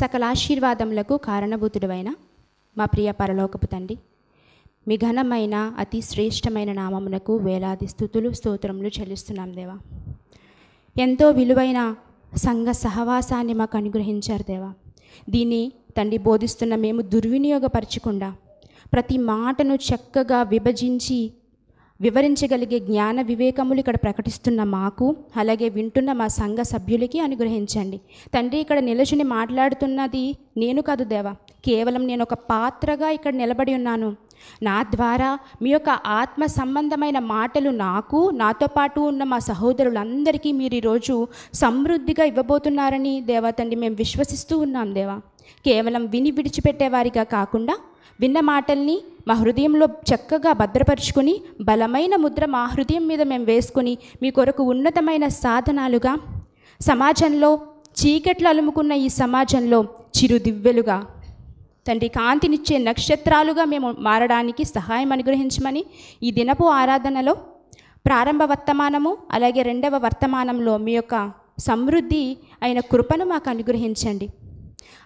సకల ఆశీర్వాదములకు కారణభూతుడైన మా ప్రియ పరలోకపు తండ్రి మీ ఘనమైన అతి శ్రేష్టమైన నామమునకు వేలాది స్థుతులు స్తోత్రములు చెల్లిస్తున్నాం దేవా ఎంతో విలువైన సంఘ సహవాసాన్ని మాకు అనుగ్రహించారు దేవా దీన్ని తండ్రి బోధిస్తున్న మేము దుర్వినియోగపరచకుండా ప్రతి మాటను చక్కగా విభజించి వివరించగలిగే జ్ఞాన వివేకములు ఇక్కడ ప్రకటిస్తున్న మాకు అలాగే వింటున్న మా సంఘ సభ్యులకి అనుగ్రహించండి తండ్రి ఇక్కడ నిలచుని మాట్లాడుతున్నది నేను కాదు దేవా కేవలం నేను ఒక పాత్రగా ఇక్కడ నిలబడి ఉన్నాను నా ద్వారా మీ యొక్క ఆత్మ సంబంధమైన మాటలు నాకు నాతో పాటు ఉన్న మా సహోదరులందరికీ మీరు ఈరోజు సమృద్ధిగా ఇవ్వబోతున్నారని దేవా తండ్రి మేము విశ్వసిస్తూ ఉన్నాం దేవా కేవలం విని విడిచిపెట్టేవారిగా కాకుండా విన్న మాటల్ని మా హృదయంలో చక్కగా భద్రపరుచుకుని బలమైన ముద్ర మా హృదయం మీద మేము వేసుకుని మీ కొరకు ఉన్నతమైన సాధనాలుగా సమాజంలో చీకట్లు అలుముకున్న ఈ సమాజంలో చిరుదివ్వెలుగా తండ్రి కాంతినిచ్చే నక్షత్రాలుగా మేము మారడానికి సహాయం అనుగ్రహించమని ఈ దినపు ఆరాధనలో ప్రారంభ వర్తమానము అలాగే రెండవ వర్తమానంలో మీ యొక్క సమృద్ధి అయిన కృపను మాకు అనుగ్రహించండి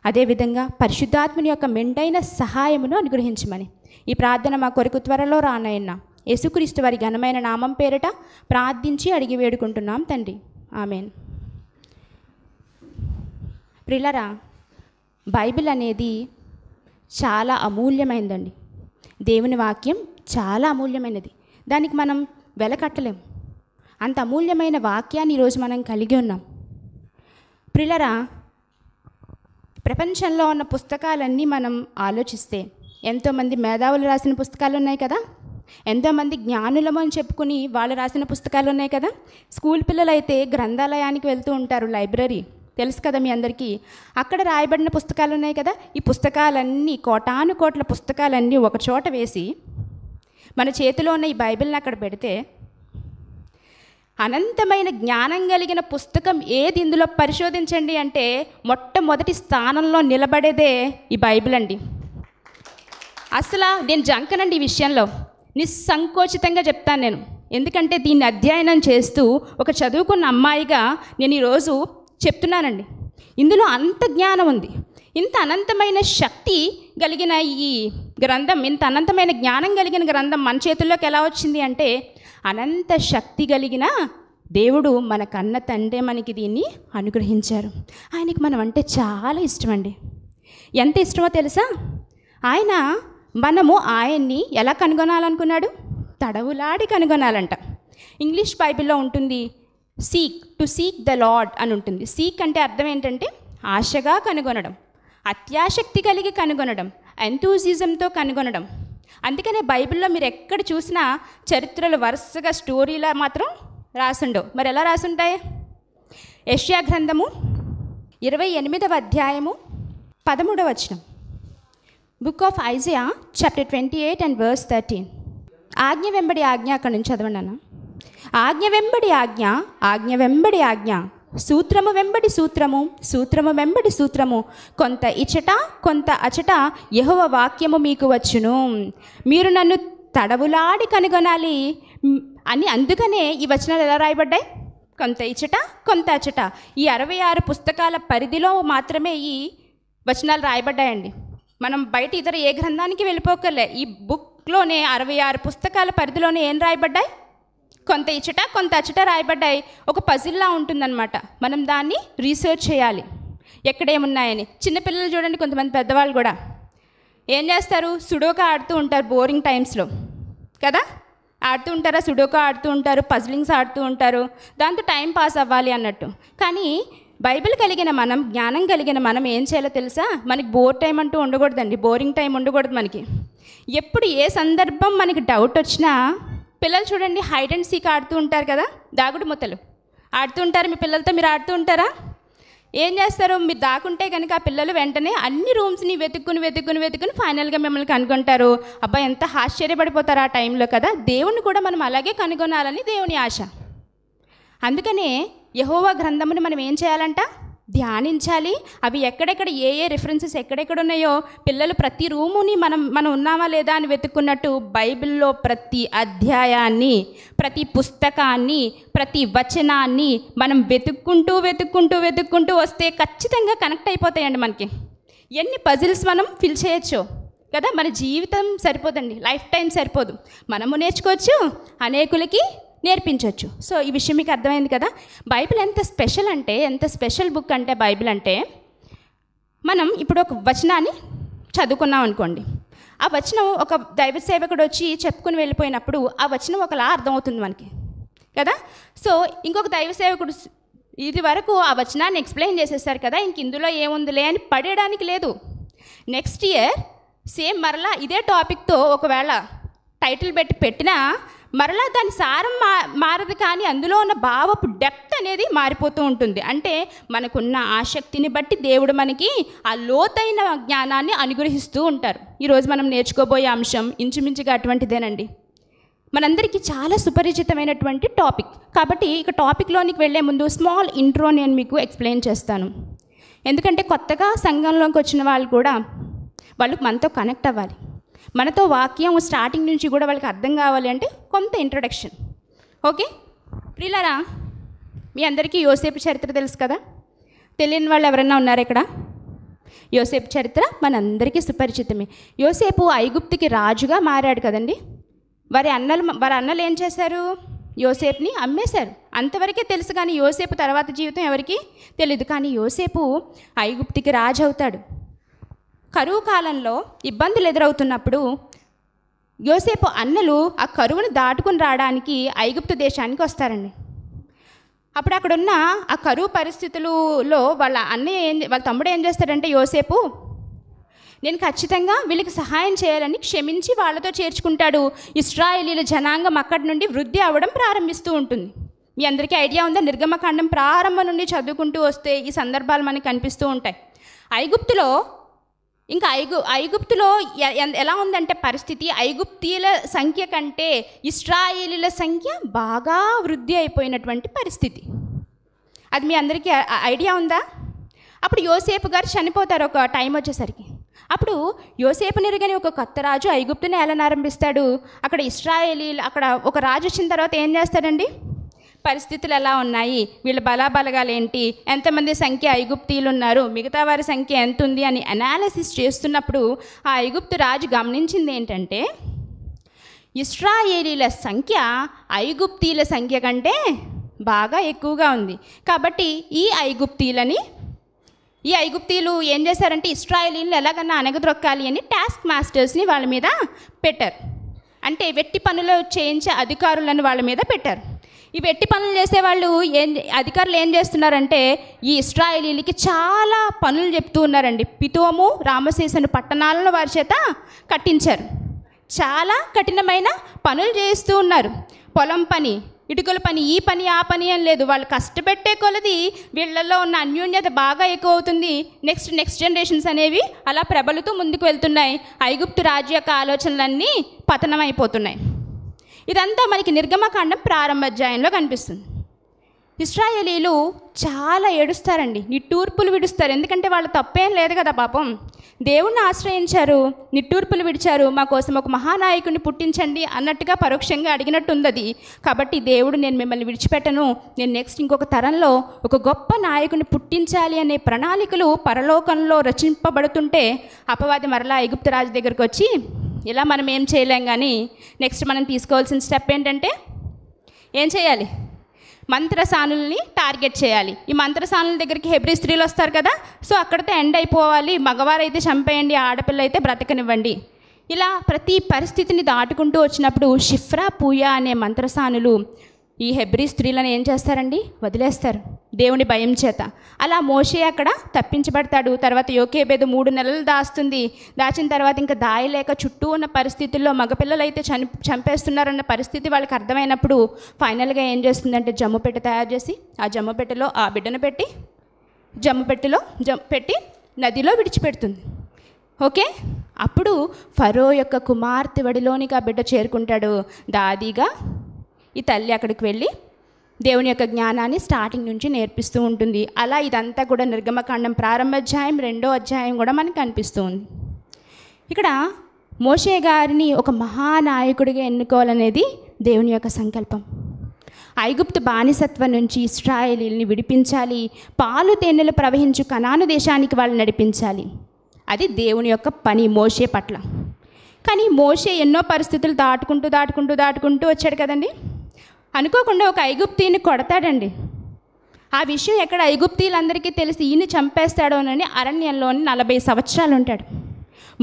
అదేవిధంగా పరిశుద్ధాత్మని యొక్క మెండైన సహాయమును అనుగ్రహించమని ఈ ప్రార్థన మా కొరకు త్వరలో రానయన్న యేసుక్రీస్తు వారి ఘనమైన నామం పేరిట ప్రార్థించి అడిగి వేడుకుంటున్నాం తండ్రి ఆమెన్ ప్రిలరా బైబిల్ అనేది చాలా అమూల్యమైందండి దేవుని వాక్యం చాలా అమూల్యమైనది దానికి మనం వెలకట్టలేం అంత అమూల్యమైన వాక్యాన్ని ఈరోజు మనం కలిగి ఉన్నాం ప్రిలరా ప్రపంచంలో ఉన్న పుస్తకాలన్నీ మనం ఆలోచిస్తే ఎంతోమంది మేధావులు రాసిన పుస్తకాలు ఉన్నాయి కదా ఎంతోమంది జ్ఞానులము అని చెప్పుకుని వాళ్ళు రాసిన పుస్తకాలు ఉన్నాయి కదా స్కూల్ పిల్లలు అయితే గ్రంథాలయానికి వెళ్తూ ఉంటారు లైబ్రరీ తెలుసు కదా మీ అందరికీ అక్కడ రాయబడిన పుస్తకాలు ఉన్నాయి కదా ఈ పుస్తకాలన్నీ కోటాను కోట్ల పుస్తకాలన్నీ ఒకచోట వేసి మన చేతిలో ఉన్న ఈ బైబిల్ని అక్కడ పెడితే అనంతమైన జ్ఞానం కలిగిన పుస్తకం ఏది ఇందులో పరిశోధించండి అంటే మొట్టమొదటి స్థానంలో నిలబడేదే ఈ బైబిల్ అండి అసలు నేను జంకనండి ఈ విషయంలో నిస్సంకోచితంగా చెప్తాను నేను ఎందుకంటే దీన్ని అధ్యయనం చేస్తూ ఒక చదువుకున్న అమ్మాయిగా నేను ఈరోజు చెప్తున్నానండి ఇందులో అంత జ్ఞానం ఉంది ఇంత అనంతమైన శక్తి కలిగిన ఈ గ్రంథం ఇంత అనంతమైన జ్ఞానం కలిగిన గ్రంథం మన చేతుల్లోకి ఎలా వచ్చింది అంటే అనంత శక్తి కలిగిన దేవుడు మన కన్న తండ్రే మనకి దీన్ని అనుగ్రహించారు ఆయనకి మనం అంటే చాలా ఇష్టం అండి ఎంత ఇష్టమో తెలుసా ఆయన మనము ఆయన్ని ఎలా కనుగొనాలనుకున్నాడు తడవులాడి కనుగొనాలంట ఇంగ్లీష్ బైబిల్లో ఉంటుంది seek to seek the lord అని ఉంటుంది సీక్ అంటే అర్థం ఏంటంటే ఆశగా కనుగొనడం అత్యాశక్తి కలిగి కనుగొనడం ఎంతూజిజంతో కనుగొనడం అందుకనే బైబిల్లో మీరు ఎక్కడ చూసినా చరిత్రలు వరుసగా స్టోరీలా మాత్రం రాసుండవు మరి ఎలా రాసుంటాయి యష్యా గ్రంథము ఇరవై ఎనిమిదవ అధ్యాయము పదమూడవ వచనం book of Isaiah chapter twenty eight and verse thirteen ఆజ్ఞ వెంబడి ఆజ్ఞ అక్కడ నుంచి చదవండి అన్న ఆజ్ఞ వెంబడి ఆజ్ఞ ఆజ్ఞ వెంబడి ఆజ్ఞ సూత్రము వెంబడి సూత్రము సూత్రము వెంబడి సూత్రము కొంత ఇచట కొంత అచట యహోవ వాక్యము మీకు వచ్చును మీరు నన్ను తడవులాడి కనుగొనాలి అని అందుకనే ఈ వచనాలు ఎలా రాయబడ్డాయి కొంత ఇచట కొంత అచట ఈ అరవై ఆరు పుస్తకాల పరిధిలో మాత్రమే ఈ వచనాలు రాయబడ్డాయండి మనం బయట ఇతర ఏ గ్రంథానికి వెళ్ళిపోకలే ఈ బుక్లోనే అరవై ఆరు పుస్తకాల పరిధిలోనే ఏం రాయబడ్డాయి కొంత ఇచ్చట కొంత అచ్చట రాయబడ్డాయి ఒక పజిల్లా ఉంటుందన్నమాట మనం దాన్ని రీసెర్చ్ చేయాలి ఎక్కడేమున్నాయని చిన్నపిల్లలు చూడండి కొంతమంది పెద్దవాళ్ళు కూడా ఏం చేస్తారు సుడోకా ఆడుతూ ఉంటారు బోరింగ్ టైమ్స్లో కదా ఆడుతూ ఉంటారా సుడోకా ఆడుతూ ఉంటారు పజిలింగ్స్ ఆడుతూ ఉంటారు దాంతో టైం పాస్ అవ్వాలి అన్నట్టు కానీ బైబిల్ కలిగిన మనం జ్ఞానం కలిగిన మనం ఏం చేయాలో తెలుసా మనకి బోర్ టైం అంటూ ఉండకూడదండి బోరింగ్ టైం ఉండకూడదు మనకి ఎప్పుడు ఏ సందర్భం మనకి డౌట్ వచ్చినా పిల్లలు చూడండి హైడ్ అండ్ సీక్ ఆడుతూ ఉంటారు కదా దాగుడు మొత్తలు ఆడుతూ ఉంటారు మీ పిల్లలతో మీరు ఆడుతూ ఉంటారా ఏం చేస్తారు మీరు దాకుంటే కనుక ఆ పిల్లలు వెంటనే అన్ని రూమ్స్ని వెతుక్కుని వెతుక్కుని వెతుక్కుని ఫైనల్గా మిమ్మల్ని కనుగొంటారు అబ్బాయి ఎంత ఆశ్చర్యపడిపోతారు ఆ టైంలో కదా దేవుణ్ణి కూడా మనం అలాగే కనుగొనాలని దేవుని ఆశ అందుకనే యహోవా గ్రంథముని మనం ఏం చేయాలంట ధ్యానించాలి అవి ఎక్కడెక్కడ ఏ ఏ రిఫరెన్సెస్ ఎక్కడెక్కడ ఉన్నాయో పిల్లలు ప్రతి రూముని మనం మనం ఉన్నామా లేదా అని వెతుక్కున్నట్టు బైబిల్లో ప్రతి అధ్యాయాన్ని ప్రతి పుస్తకాన్ని ప్రతి వచనాన్ని మనం వెతుక్కుంటూ వెతుక్కుంటూ వెతుక్కుంటూ వస్తే ఖచ్చితంగా కనెక్ట్ అయిపోతాయండి మనకి ఎన్ని పజిల్స్ మనం ఫిల్ చేయొచ్చు కదా మన జీవితం సరిపోదండి లైఫ్ టైం సరిపోదు మనము నేర్చుకోవచ్చు అనేకులకి నేర్పించవచ్చు సో ఈ విషయం మీకు అర్థమైంది కదా బైబిల్ ఎంత స్పెషల్ అంటే ఎంత స్పెషల్ బుక్ అంటే బైబిల్ అంటే మనం ఇప్పుడు ఒక వచనాన్ని చదువుకున్నాం అనుకోండి ఆ వచనం ఒక దైవ సేవకుడు వచ్చి చెప్పుకుని వెళ్ళిపోయినప్పుడు ఆ వచనం ఒకలా అర్థమవుతుంది మనకి కదా సో ఇంకొక దైవ సేవకుడు ఇది వరకు ఆ వచనాన్ని ఎక్స్ప్లెయిన్ చేసేసారు కదా ఇంక ఇందులో ఏముందిలే అని పడేయడానికి లేదు నెక్స్ట్ ఇయర్ సేమ్ మరలా ఇదే టాపిక్తో ఒకవేళ టైటిల్ పెట్టి పెట్టినా మరలా దాని సారం మా మారదు కానీ అందులో ఉన్న భావపు డెప్త్ అనేది మారిపోతూ ఉంటుంది అంటే మనకున్న ఆసక్తిని బట్టి దేవుడు మనకి ఆ లోతైన జ్ఞానాన్ని అనుగ్రహిస్తూ ఉంటారు ఈరోజు మనం నేర్చుకోబోయే అంశం ఇంచుమించుగా అటువంటిదేనండి మనందరికీ చాలా సుపరిచితమైనటువంటి టాపిక్ కాబట్టి ఇక టాపిక్లోనికి వెళ్ళే ముందు స్మాల్ ఇంట్రో నేను మీకు ఎక్స్ప్లెయిన్ చేస్తాను ఎందుకంటే కొత్తగా సంఘంలోకి వచ్చిన వాళ్ళు కూడా వాళ్ళు మనతో కనెక్ట్ అవ్వాలి మనతో వాక్యం స్టార్టింగ్ నుంచి కూడా వాళ్ళకి అర్థం కావాలి అంటే కొంత ఇంట్రొడక్షన్ ఓకే ప్రిలరా మీ అందరికీ యోసేపు చరిత్ర తెలుసు కదా తెలియని వాళ్ళు ఎవరైనా ఉన్నారు ఇక్కడ యోసేపు చరిత్ర మనందరికీ సుపరిచితమే యోసేపు ఐగుప్తికి రాజుగా మారాడు కదండి వారి అన్నలు వారి అన్నలు ఏం చేశారు యోసేపుని అమ్మేశారు అంతవరకే తెలుసు కానీ యోసేపు తర్వాత జీవితం ఎవరికి తెలియదు కానీ యోసేపు ఐగుప్తికి రాజు అవుతాడు కరువు కాలంలో ఇబ్బందులు ఎదురవుతున్నప్పుడు యోసేపు అన్నలు ఆ కరువును దాటుకుని రావడానికి ఐగుప్తు దేశానికి వస్తారండి అప్పుడు అక్కడున్న ఆ కరువు పరిస్థితులలో వాళ్ళ అన్నయ్య ఏం వాళ్ళ తమ్ముడు ఏం చేస్తాడంటే యోసేపు నేను ఖచ్చితంగా వీళ్ళకి సహాయం చేయాలని క్షమించి వాళ్ళతో చేర్చుకుంటాడు ఇస్రాయలీల జనాంగం అక్కడి నుండి వృద్ధి అవ్వడం ప్రారంభిస్తూ ఉంటుంది మీ అందరికీ ఐడియా ఉందా నిర్గమకాండం ప్రారంభం నుండి చదువుకుంటూ వస్తే ఈ సందర్భాలు మనకు కనిపిస్తూ ఉంటాయి ఐగుప్తులో ఇంకా ఐగు ఐగుప్తులో ఎలా ఉందంటే పరిస్థితి ఐగుప్తీయుల సంఖ్య కంటే ఇస్రాయేలీల సంఖ్య బాగా వృద్ధి అయిపోయినటువంటి పరిస్థితి అది మీ అందరికీ ఐడియా ఉందా అప్పుడు యోసేపు గారు చనిపోతారు ఒక టైం వచ్చేసరికి అప్పుడు యోసేపు నిరుగని ఒక కొత్త రాజు ఐగుప్తుని ఏలనారంభిస్తాడు అక్కడ ఇస్రాయేలీలు అక్కడ ఒక రాజు వచ్చిన తర్వాత ఏం చేస్తాడండి పరిస్థితులు ఎలా ఉన్నాయి వీళ్ళ ఏంటి ఎంతమంది సంఖ్య ఐగుప్తీయులు ఉన్నారు మిగతా వారి సంఖ్య ఎంత ఉంది అని అనాలిసిస్ చేస్తున్నప్పుడు ఆ ఐగుప్తు రాజు గమనించింది ఏంటంటే ఇస్రాయేలీల సంఖ్య ఐగుప్తీల సంఖ్య కంటే బాగా ఎక్కువగా ఉంది కాబట్టి ఈ ఐగుప్తీలని ఈ ఐగుప్తీలు ఏం చేశారంటే ఇస్రాయేలీలు ఎలాగన్నా అనగద్రొక్కాలి అని టాస్క్ మాస్టర్స్ని వాళ్ళ మీద పెట్టారు అంటే వెట్టి పనులు చేయించే అధికారులను వాళ్ళ మీద పెట్టారు ఈ వెట్టి పనులు చేసేవాళ్ళు ఏం అధికారులు ఏం చేస్తున్నారంటే ఈ ఇస్రాయలీలకి చాలా పనులు చెప్తూ ఉన్నారండి పితోము రామశేషను పట్టణాలను వారి చేత కట్టించారు చాలా కఠినమైన పనులు చేస్తూ ఉన్నారు పొలం పని ఇటుకల పని ఈ పని ఆ పని అని లేదు వాళ్ళు కష్టపెట్టే కొలది వీళ్ళల్లో ఉన్న అన్యోన్యత బాగా ఎక్కువ అవుతుంది నెక్స్ట్ నెక్స్ట్ జనరేషన్స్ అనేవి అలా ప్రబలుతూ ముందుకు వెళ్తున్నాయి ఐగుప్తు రాజ్య యొక్క ఆలోచనలన్నీ పతనం అయిపోతున్నాయి ఇదంతా మనకి నిర్గమకాండం అధ్యాయంలో కనిపిస్తుంది ఇస్రాయలీలు చాలా ఏడుస్తారండి నిట్టూర్పులు విడుస్తారు ఎందుకంటే వాళ్ళ తప్పేం లేదు కదా పాపం దేవుణ్ణి ఆశ్రయించారు నిట్టూర్పులు విడిచారు మా కోసం ఒక మహానాయకుడిని పుట్టించండి అన్నట్టుగా పరోక్షంగా అడిగినట్టుంది ఉంది కాబట్టి దేవుడు నేను మిమ్మల్ని విడిచిపెట్టను నేను నెక్స్ట్ ఇంకొక తరంలో ఒక గొప్ప నాయకుని పుట్టించాలి అనే ప్రణాళికలు పరలోకంలో రచింపబడుతుంటే అపవాది మరలా ఎగుప్తు రాజు దగ్గరకు వచ్చి ఇలా మనం ఏం చేయలేం కానీ నెక్స్ట్ మనం తీసుకోవాల్సిన స్టెప్ ఏంటంటే ఏం చేయాలి మంత్రసానుల్ని టార్గెట్ చేయాలి ఈ మంత్రసానుల దగ్గరికి హెబ్రి స్త్రీలు వస్తారు కదా సో అక్కడితో ఎండ్ అయిపోవాలి మగవారైతే చంపేయండి ఆడపిల్ల అయితే బ్రతకనివ్వండి ఇలా ప్రతి పరిస్థితిని దాటుకుంటూ వచ్చినప్పుడు షిఫ్రా పూయ అనే మంత్రసానులు ఈ హెబ్రి స్త్రీలను ఏం చేస్తారండి వదిలేస్తారు దేవుని భయం చేత అలా మోషే అక్కడ తప్పించబడతాడు తర్వాత యోకేబేదు మూడు నెలలు దాస్తుంది దాచిన తర్వాత ఇంకా దాయలేక చుట్టూ ఉన్న పరిస్థితుల్లో మగపిల్లలు అయితే చని చంపేస్తున్నారన్న పరిస్థితి వాళ్ళకి అర్థమైనప్పుడు ఫైనల్గా ఏం చేస్తుందంటే జమ్ము పెట్టి తయారు చేసి ఆ జమ్ము పెట్టెలో ఆ బిడ్డను పెట్టి జమ్ము పెట్టెలో జమ్ పెట్టి నదిలో విడిచిపెడుతుంది ఓకే అప్పుడు ఫరో యొక్క కుమార్తె వడిలోనికి ఆ బిడ్డ చేరుకుంటాడు దాదిగా ఈ తల్లి అక్కడికి వెళ్ళి దేవుని యొక్క జ్ఞానాన్ని స్టార్టింగ్ నుంచి నేర్పిస్తూ ఉంటుంది అలా ఇదంతా కూడా నిర్గమకాండం ప్రారంభ అధ్యాయం రెండో అధ్యాయం కూడా మనకు కనిపిస్తూ ఉంది ఇక్కడ మోషే గారిని ఒక మహానాయకుడిగా ఎన్నుకోవాలనేది దేవుని యొక్క సంకల్పం ఐగుప్తు బానిసత్వం నుంచి ఇస్రాయలీల్ని విడిపించాలి పాలు తేనెలు ప్రవహించు కనాను దేశానికి వాళ్ళు నడిపించాలి అది దేవుని యొక్క పని మోషే పట్ల కానీ మోషే ఎన్నో పరిస్థితులు దాటుకుంటూ దాటుకుంటూ దాటుకుంటూ వచ్చాడు కదండి అనుకోకుండా ఒక ఐగుప్తీని కొడతాడండి ఆ విషయం ఎక్కడ ఐగుప్తీలందరికీ తెలిసి ఈయన చంపేస్తాడో అని అరణ్యంలోని నలభై సంవత్సరాలు ఉంటాడు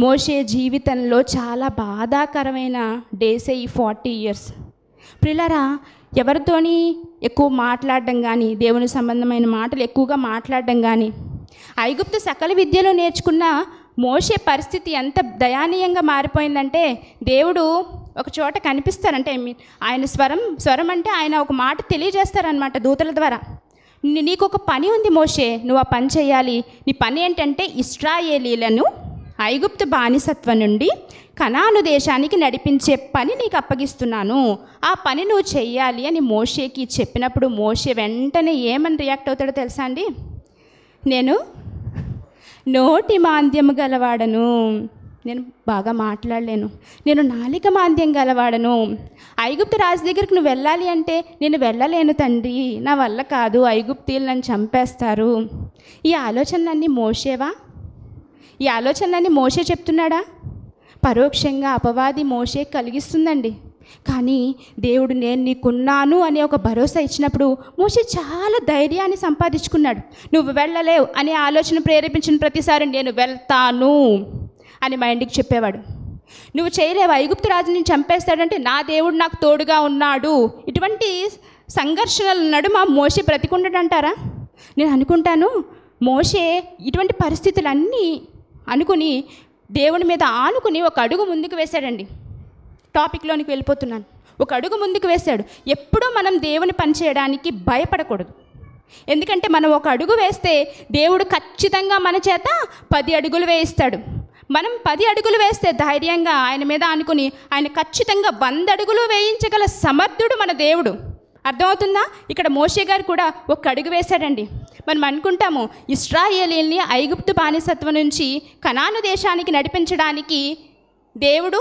మోషే జీవితంలో చాలా బాధాకరమైన డేసే ఈ ఫార్టీ ఇయర్స్ ప్రిలరా ఎవరితోని ఎక్కువ మాట్లాడడం కానీ దేవుని సంబంధమైన మాటలు ఎక్కువగా మాట్లాడడం కానీ ఐగుప్తు సకల విద్యలో నేర్చుకున్న మోసే పరిస్థితి ఎంత దయానీయంగా మారిపోయిందంటే దేవుడు ఒక చోట కనిపిస్తారంటే ఆయన స్వరం స్వరం అంటే ఆయన ఒక మాట తెలియజేస్తారనమాట దూతల ద్వారా నీకు ఒక పని ఉంది మోషే నువ్వు ఆ పని చేయాలి నీ పని ఏంటంటే ఇస్రాయేలీలను ఐగుప్తు బానిసత్వం నుండి కణాను దేశానికి నడిపించే పని నీకు అప్పగిస్తున్నాను ఆ పని నువ్వు చెయ్యాలి అని మోషేకి చెప్పినప్పుడు మోషే వెంటనే ఏమని రియాక్ట్ అవుతాడో తెలుసా అండి నేను నోటి మాంద్యము గలవాడను నేను బాగా మాట్లాడలేను నేను నాలిక మాంద్యం గలవాడను ఐగుప్తు రాజు దగ్గరికి నువ్వు వెళ్ళాలి అంటే నేను వెళ్ళలేను తండ్రి నా వల్ల కాదు ఐగుప్తీలు నన్ను చంపేస్తారు ఈ ఆలోచనలన్నీ మోసేవా ఈ ఆలోచనలన్నీ మోసే చెప్తున్నాడా పరోక్షంగా అపవాది మోసే కలిగిస్తుందండి కానీ దేవుడు నేను నీకున్నాను అనే ఒక భరోసా ఇచ్చినప్పుడు మోషే చాలా ధైర్యాన్ని సంపాదించుకున్నాడు నువ్వు వెళ్ళలేవు అనే ఆలోచన ప్రేరేపించిన ప్రతిసారి నేను వెళ్తాను అని మా ఇంటికి చెప్పేవాడు నువ్వు చేయలేవు ఐగుప్తు రాజుని చంపేస్తాడంటే నా దేవుడు నాకు తోడుగా ఉన్నాడు ఇటువంటి సంఘర్షణల నడుమ మోషే బ్రతికుండడంటారా నేను అనుకుంటాను మోషే ఇటువంటి పరిస్థితులన్నీ అనుకుని దేవుని మీద ఆనుకుని ఒక అడుగు ముందుకు వేశాడండి టాపిక్లోనికి వెళ్ళిపోతున్నాను ఒక అడుగు ముందుకు వేశాడు ఎప్పుడూ మనం దేవుని పనిచేయడానికి భయపడకూడదు ఎందుకంటే మనం ఒక అడుగు వేస్తే దేవుడు ఖచ్చితంగా మన చేత పది అడుగులు వేయిస్తాడు మనం పది అడుగులు వేస్తే ధైర్యంగా ఆయన మీద అనుకుని ఆయన ఖచ్చితంగా వంద అడుగులు వేయించగల సమర్థుడు మన దేవుడు అర్థమవుతుందా ఇక్కడ మోషే గారు కూడా ఒక అడుగు వేశాడండి మనం అనుకుంటాము ఇస్రాయేలీల్ని ఐగుప్తు బానిసత్వం నుంచి కనాను దేశానికి నడిపించడానికి దేవుడు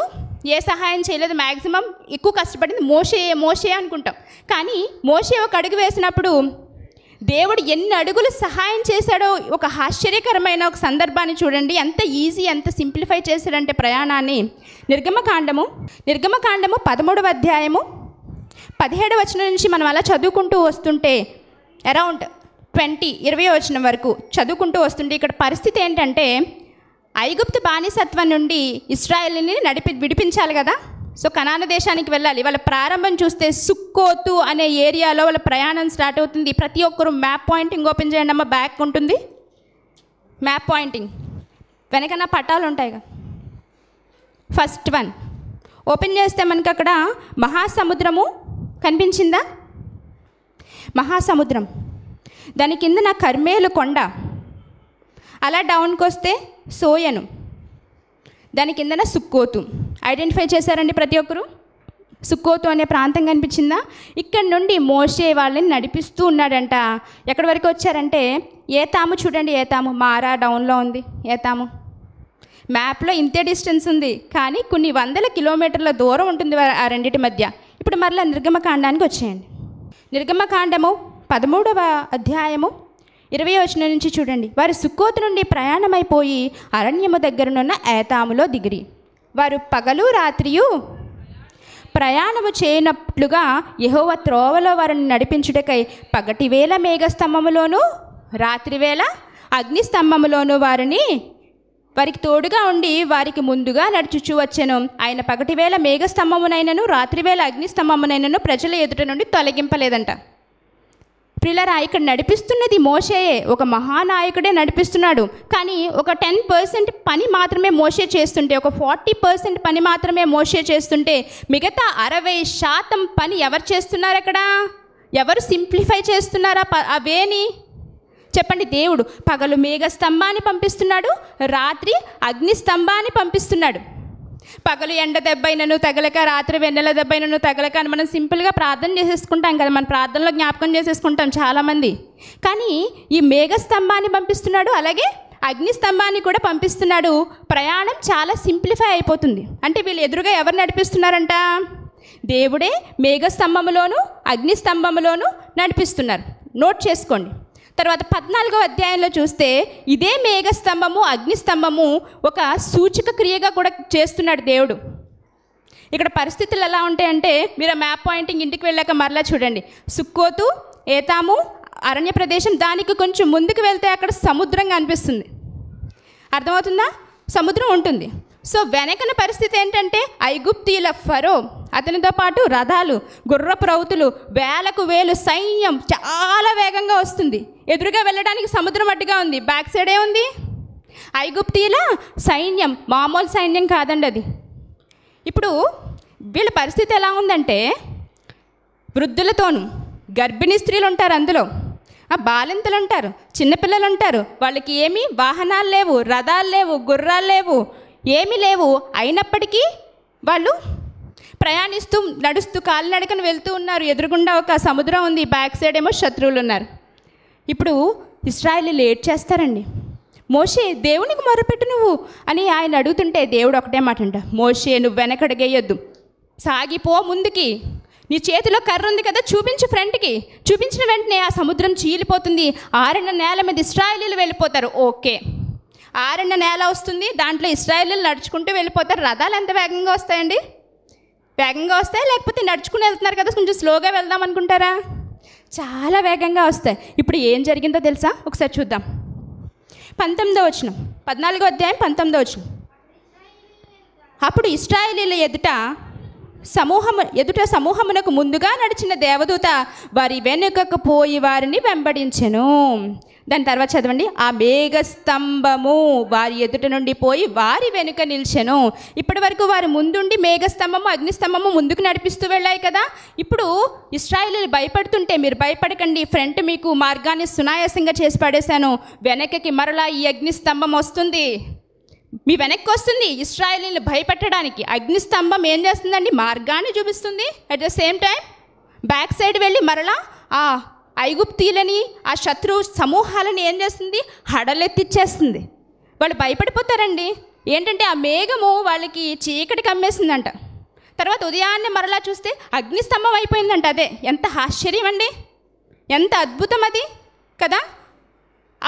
ఏ సహాయం చేయలేదు మ్యాక్సిమం ఎక్కువ కష్టపడింది మోషే మోషే అనుకుంటాం కానీ మోషే ఒక అడుగు వేసినప్పుడు దేవుడు ఎన్ని అడుగులు సహాయం చేశాడో ఒక ఆశ్చర్యకరమైన ఒక సందర్భాన్ని చూడండి ఎంత ఈజీ ఎంత సింప్లిఫై చేశాడంటే ప్రయాణాన్ని నిర్గమకాండము నిర్గమకాండము పదమూడవ అధ్యాయము పదిహేడు వచనం నుంచి మనం అలా చదువుకుంటూ వస్తుంటే అరౌండ్ ట్వంటీ ఇరవై వచనం వరకు చదువుకుంటూ వస్తుంటే ఇక్కడ పరిస్థితి ఏంటంటే ఐగుప్తు బానిసత్వం నుండి ఇస్రాయల్ని నడిపి విడిపించాలి కదా సో కనాన దేశానికి వెళ్ళాలి వాళ్ళ ప్రారంభం చూస్తే సుక్కోతు అనే ఏరియాలో వాళ్ళ ప్రయాణం స్టార్ట్ అవుతుంది ప్రతి ఒక్కరు మ్యాప్ పాయింటింగ్ ఓపెన్ చేయండి అమ్మ బ్యాక్ ఉంటుంది మ్యాప్ పాయింటింగ్ వెనకన్నా పట్టాలు ఉంటాయిగా ఫస్ట్ వన్ ఓపెన్ చేస్తే మనకి అక్కడ మహాసముద్రము కనిపించిందా మహాసముద్రం దాని కింద నా కర్మేలు కొండ అలా డౌన్కి వస్తే సోయను దాని కిందన సుక్కోతు ఐడెంటిఫై చేశారండి ప్రతి ఒక్కరు సుక్కోతు అనే ప్రాంతం కనిపించిందా ఇక్కడ నుండి మోసే వాళ్ళని నడిపిస్తూ ఉన్నాడంట ఎక్కడి వరకు వచ్చారంటే ఏతాము చూడండి ఏతాము మారా డౌన్లో ఉంది ఏతాము మ్యాప్లో ఇంతే డిస్టెన్స్ ఉంది కానీ కొన్ని వందల కిలోమీటర్ల దూరం ఉంటుంది ఆ రెండింటి మధ్య ఇప్పుడు మరలా నిర్గమకాండానికి వచ్చేయండి నిర్గమకాండము పదమూడవ అధ్యాయము ఇరవై వచనం నుంచి చూడండి వారి సుక్కోతు నుండి ప్రయాణమైపోయి అరణ్యము దగ్గరనున్న ఏతాములో దిగిరి వారు పగలు రాత్రియు ప్రయాణము చేయనట్లుగా యహోవ త్రోవలో వారిని నడిపించుటకై పగటివేళ మేఘస్తంభములోను రాత్రివేళ అగ్నిస్తంభములోను వారిని వారికి తోడుగా ఉండి వారికి ముందుగా నడుచుచు వచ్చెను ఆయన పగటివేళ మేఘస్తంభమునైనను రాత్రివేళ అగ్నిస్తంభమునైనను ప్రజల ఎదుట నుండి తొలగింపలేదంట ప్రిలరా ఇక్కడ నడిపిస్తున్నది మోషయే ఒక మహానాయకుడే నడిపిస్తున్నాడు కానీ ఒక టెన్ పర్సెంట్ పని మాత్రమే మోషే చేస్తుంటే ఒక ఫార్టీ పర్సెంట్ పని మాత్రమే మోషే చేస్తుంటే మిగతా అరవై శాతం పని ఎవరు చేస్తున్నారు అక్కడ ఎవరు సింప్లిఫై చేస్తున్నారా అవేని చెప్పండి దేవుడు పగలు మేఘ స్తంభాన్ని పంపిస్తున్నాడు రాత్రి అగ్ని స్తంభాన్ని పంపిస్తున్నాడు పగలు ఎండ దెబ్బైనను తగలక రాత్రి వెన్నెల దెబ్బైనను తగలక అని మనం సింపుల్గా ప్రార్థన చేసేసుకుంటాం కదా మన ప్రార్థనలో జ్ఞాపకం చేసేసుకుంటాం చాలామంది కానీ ఈ మేఘ స్తంభాన్ని పంపిస్తున్నాడు అలాగే అగ్ని స్తంభాన్ని కూడా పంపిస్తున్నాడు ప్రయాణం చాలా సింప్లిఫై అయిపోతుంది అంటే వీళ్ళు ఎదురుగా ఎవరు నడిపిస్తున్నారంట దేవుడే మేఘస్తంభములోను అగ్నిస్తంభములోను నడిపిస్తున్నారు నోట్ చేసుకోండి తర్వాత పద్నాలుగో అధ్యాయంలో చూస్తే ఇదే మేఘస్తంభము అగ్నిస్తంభము ఒక సూచిక క్రియగా కూడా చేస్తున్నాడు దేవుడు ఇక్కడ పరిస్థితులు ఎలా ఉంటాయంటే మీరు మ్యాప్ పాయింటింగ్ ఇంటికి వెళ్ళాక మరలా చూడండి సుక్కోతు ఏతాము అరణ్య ప్రదేశం దానికి కొంచెం ముందుకు వెళ్తే అక్కడ సముద్రం కనిపిస్తుంది అర్థమవుతుందా సముద్రం ఉంటుంది సో వెనకన పరిస్థితి ఏంటంటే ఐగుప్తీల ఫరో అతనితో పాటు రథాలు గుర్రపు రౌతులు వేలకు వేలు సైన్యం చాలా వేగంగా వస్తుంది ఎదురుగా వెళ్ళడానికి సముద్రం అడ్డుగా ఉంది బ్యాక్ సైడే ఉంది ఐగుప్తీల సైన్యం మామూలు సైన్యం కాదండి అది ఇప్పుడు వీళ్ళ పరిస్థితి ఎలా ఉందంటే వృద్ధులతోనూ గర్భిణీ స్త్రీలు ఉంటారు అందులో బాలింతలు ఉంటారు చిన్నపిల్లలు ఉంటారు వాళ్ళకి ఏమీ వాహనాలు లేవు రథాలు లేవు గుర్రాలు లేవు ఏమీ లేవు అయినప్పటికీ వాళ్ళు ప్రయాణిస్తూ నడుస్తూ కాలినడకను వెళ్తూ ఉన్నారు ఎదురుగుండా ఒక సముద్రం ఉంది బ్యాక్ సైడ్ ఏమో శత్రువులు ఉన్నారు ఇప్పుడు ఇస్రాయలు లేట్ చేస్తారండి మోషే దేవునికి మొరపెట్టు నువ్వు అని ఆయన అడుగుతుంటే దేవుడు ఒకటే మాట అంట మోషే నువ్వు వెనకడిగేయొద్దు సాగిపో ముందుకి నీ చేతిలో కర్ర ఉంది కదా చూపించు ఫ్రంట్కి చూపించిన వెంటనే ఆ సముద్రం చీలిపోతుంది ఆరిన నేల మీద ఇస్రాయలీలు వెళ్ళిపోతారు ఓకే ఆరిన నేల వస్తుంది దాంట్లో ఇస్రాయలీలు నడుచుకుంటూ వెళ్ళిపోతారు రథాలు ఎంత వేగంగా వస్తాయండి వేగంగా వస్తాయి లేకపోతే నడుచుకుని వెళ్తున్నారు కదా కొంచెం స్లోగా వెళ్దాం అనుకుంటారా చాలా వేగంగా వస్తాయి ఇప్పుడు ఏం జరిగిందో తెలుసా ఒకసారి చూద్దాం పంతొమ్మిదో వచ్చిన పద్నాలుగో అధ్యాయం పంతొమ్మిదో వచ్చిన అప్పుడు ఇస్రాయలీల ఎదుట సమూహము ఎదుట సమూహమునకు ముందుగా నడిచిన దేవదూత వారి వెనుకకు పోయి వారిని వెంబడించెను దాని తర్వాత చదవండి ఆ మేఘస్తంభము వారి ఎదుట నుండి పోయి వారి వెనుక నిలిచెను ఇప్పటి వరకు వారి ముందుండి మేఘస్తంభము అగ్నిస్తంభము ముందుకు నడిపిస్తూ వెళ్ళాయి కదా ఇప్పుడు ఇస్రాయిలీలు భయపడుతుంటే మీరు భయపడకండి ఫ్రంట్ మీకు మార్గాన్ని సునాయాసంగా చేసి పడేశాను వెనకకి మరలా ఈ అగ్నిస్తంభం వస్తుంది మీ వెనక్కి వస్తుంది ఇస్రాయలీలు భయపెట్టడానికి అగ్నిస్తంభం ఏం చేస్తుందండి మార్గాన్ని చూపిస్తుంది at the same time back side వెళ్ళి మరలా ఆ ఐగుప్తీలని ఆ శత్రు సమూహాలని ఏం చేస్తుంది హడలెత్తిచ్చేస్తుంది వాళ్ళు భయపడిపోతారండి ఏంటంటే ఆ మేఘము వాళ్ళకి చీకటి కమ్మేసిందంట తర్వాత ఉదయాన్నే మరలా చూస్తే అగ్నిస్తంభం అయిపోయిందంట అదే ఎంత ఆశ్చర్యం అండి ఎంత అద్భుతం అది కదా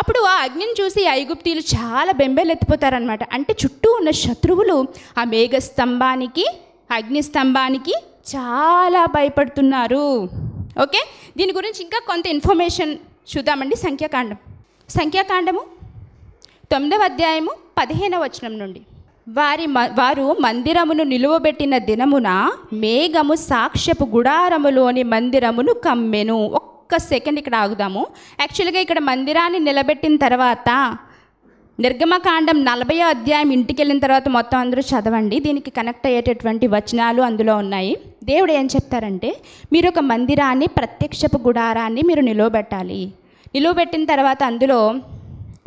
అప్పుడు ఆ అగ్నిని చూసి ఐగుప్తీలు చాలా ఎత్తిపోతారనమాట అంటే చుట్టూ ఉన్న శత్రువులు ఆ మేఘ స్తంభానికి అగ్ని స్తంభానికి చాలా భయపడుతున్నారు ఓకే దీని గురించి ఇంకా కొంత ఇన్ఫర్మేషన్ చూద్దామండి సంఖ్యాకాండం సంఖ్యాకాండము తొమ్మిదవ అధ్యాయము పదిహేనవ వచనం నుండి వారి మ వారు మందిరమును నిలువబెట్టిన దినమున మేఘము సాక్ష్యపు గుడారములోని మందిరమును కమ్మెను ఒక్క సెకండ్ ఇక్కడ ఆగుదాము యాక్చువల్గా ఇక్కడ మందిరాన్ని నిలబెట్టిన తర్వాత నిర్గమకాండం నలభై అధ్యాయం ఇంటికి వెళ్ళిన తర్వాత మొత్తం అందరూ చదవండి దీనికి కనెక్ట్ అయ్యేటటువంటి వచనాలు అందులో ఉన్నాయి దేవుడు ఏం చెప్తారంటే మీరు ఒక మందిరాన్ని ప్రత్యక్షపు గుడారాన్ని మీరు నిలవబెట్టాలి నిలువబెట్టిన తర్వాత అందులో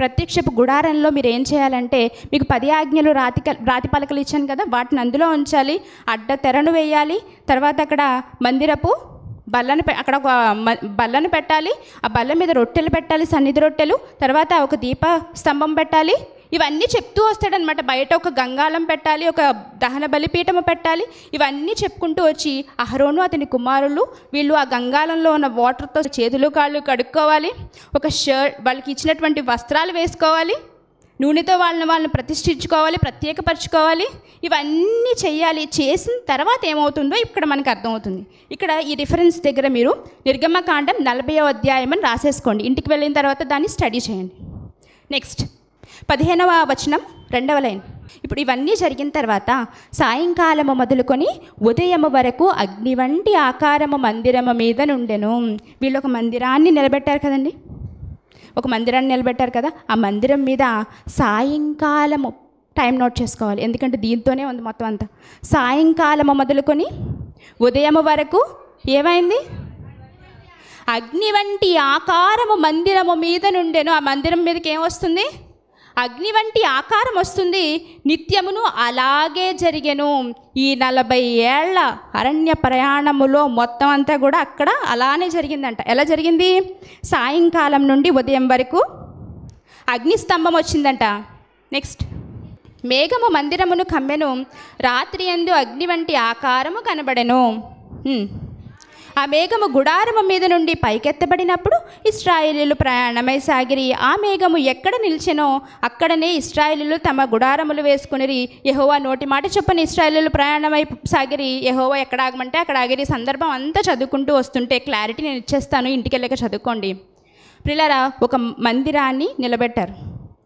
ప్రత్యక్షపు గుడారంలో మీరు ఏం చేయాలంటే మీకు పది ఆజ్ఞలు రాతి రాతి పలకలు ఇచ్చాను కదా వాటిని అందులో ఉంచాలి అడ్డ తెరను వేయాలి తర్వాత అక్కడ మందిరపు బల్లని అక్కడ ఒక బల్లను పెట్టాలి ఆ బల్ల మీద రొట్టెలు పెట్టాలి సన్నిధి రొట్టెలు తర్వాత ఒక దీప స్తంభం పెట్టాలి ఇవన్నీ చెప్తూ వస్తాడనమాట బయట ఒక గంగాళం పెట్టాలి ఒక దహన బలిపీఠం పెట్టాలి ఇవన్నీ చెప్పుకుంటూ వచ్చి అహరోను అతని కుమారులు వీళ్ళు ఆ గంగాళంలో ఉన్న వాటర్తో చేతులు కాళ్ళు కడుక్కోవాలి ఒక షర్ట్ వాళ్ళకి ఇచ్చినటువంటి వస్త్రాలు వేసుకోవాలి నూనెతో వాళ్ళని వాళ్ళని ప్రతిష్ఠించుకోవాలి ప్రత్యేకపరచుకోవాలి ఇవన్నీ చేయాలి చేసిన తర్వాత ఏమవుతుందో ఇక్కడ మనకు అర్థమవుతుంది ఇక్కడ ఈ రిఫరెన్స్ దగ్గర మీరు నిర్గమకాండం నలభై అధ్యాయం అని రాసేసుకోండి ఇంటికి వెళ్ళిన తర్వాత దాన్ని స్టడీ చేయండి నెక్స్ట్ పదిహేనవ వచనం రెండవ లైన్ ఇప్పుడు ఇవన్నీ జరిగిన తర్వాత సాయంకాలము మొదలుకొని ఉదయము వరకు అగ్ని వంటి ఆకారము మందిరము మీద నుండెను వీళ్ళు ఒక మందిరాన్ని నిలబెట్టారు కదండి ఒక మందిరాన్ని నిలబెట్టారు కదా ఆ మందిరం మీద సాయంకాలము టైం నోట్ చేసుకోవాలి ఎందుకంటే దీంతోనే ఉంది మొత్తం అంతా సాయంకాలము మొదలుకొని ఉదయం వరకు ఏమైంది అగ్ని వంటి ఆకారము మందిరము మీద నుండెను ఆ మందిరం మీదకి ఏమొస్తుంది అగ్ని వంటి ఆకారం వస్తుంది నిత్యమును అలాగే జరిగెను ఈ నలభై ఏళ్ల అరణ్య ప్రయాణములో మొత్తం అంతా కూడా అక్కడ అలానే జరిగిందంట ఎలా జరిగింది సాయంకాలం నుండి ఉదయం వరకు అగ్నిస్తంభం వచ్చిందంట నెక్స్ట్ మేఘము మందిరమును కమ్మెను రాత్రి ఎందు అగ్ని వంటి ఆకారము కనబడెను ఆ మేఘము గుడారము మీద నుండి పైకెత్తబడినప్పుడు ఇస్రాయిలీలు ప్రయాణమై సాగిరి ఆ మేఘము ఎక్కడ నిలిచినో అక్కడనే ఇస్రాయిలీలు తమ గుడారములు వేసుకుని యహోవా నోటి మాట చొప్పున ఇస్రాయిలీలు ప్రయాణమై సాగిరి యహోవా ఎక్కడ ఆగమంటే అక్కడ ఆగిరి సందర్భం అంతా చదువుకుంటూ వస్తుంటే క్లారిటీ నేను ఇచ్చేస్తాను ఇంటికి వెళ్ళాక చదువుకోండి ప్రిల్లరా ఒక మందిరాన్ని నిలబెట్టారు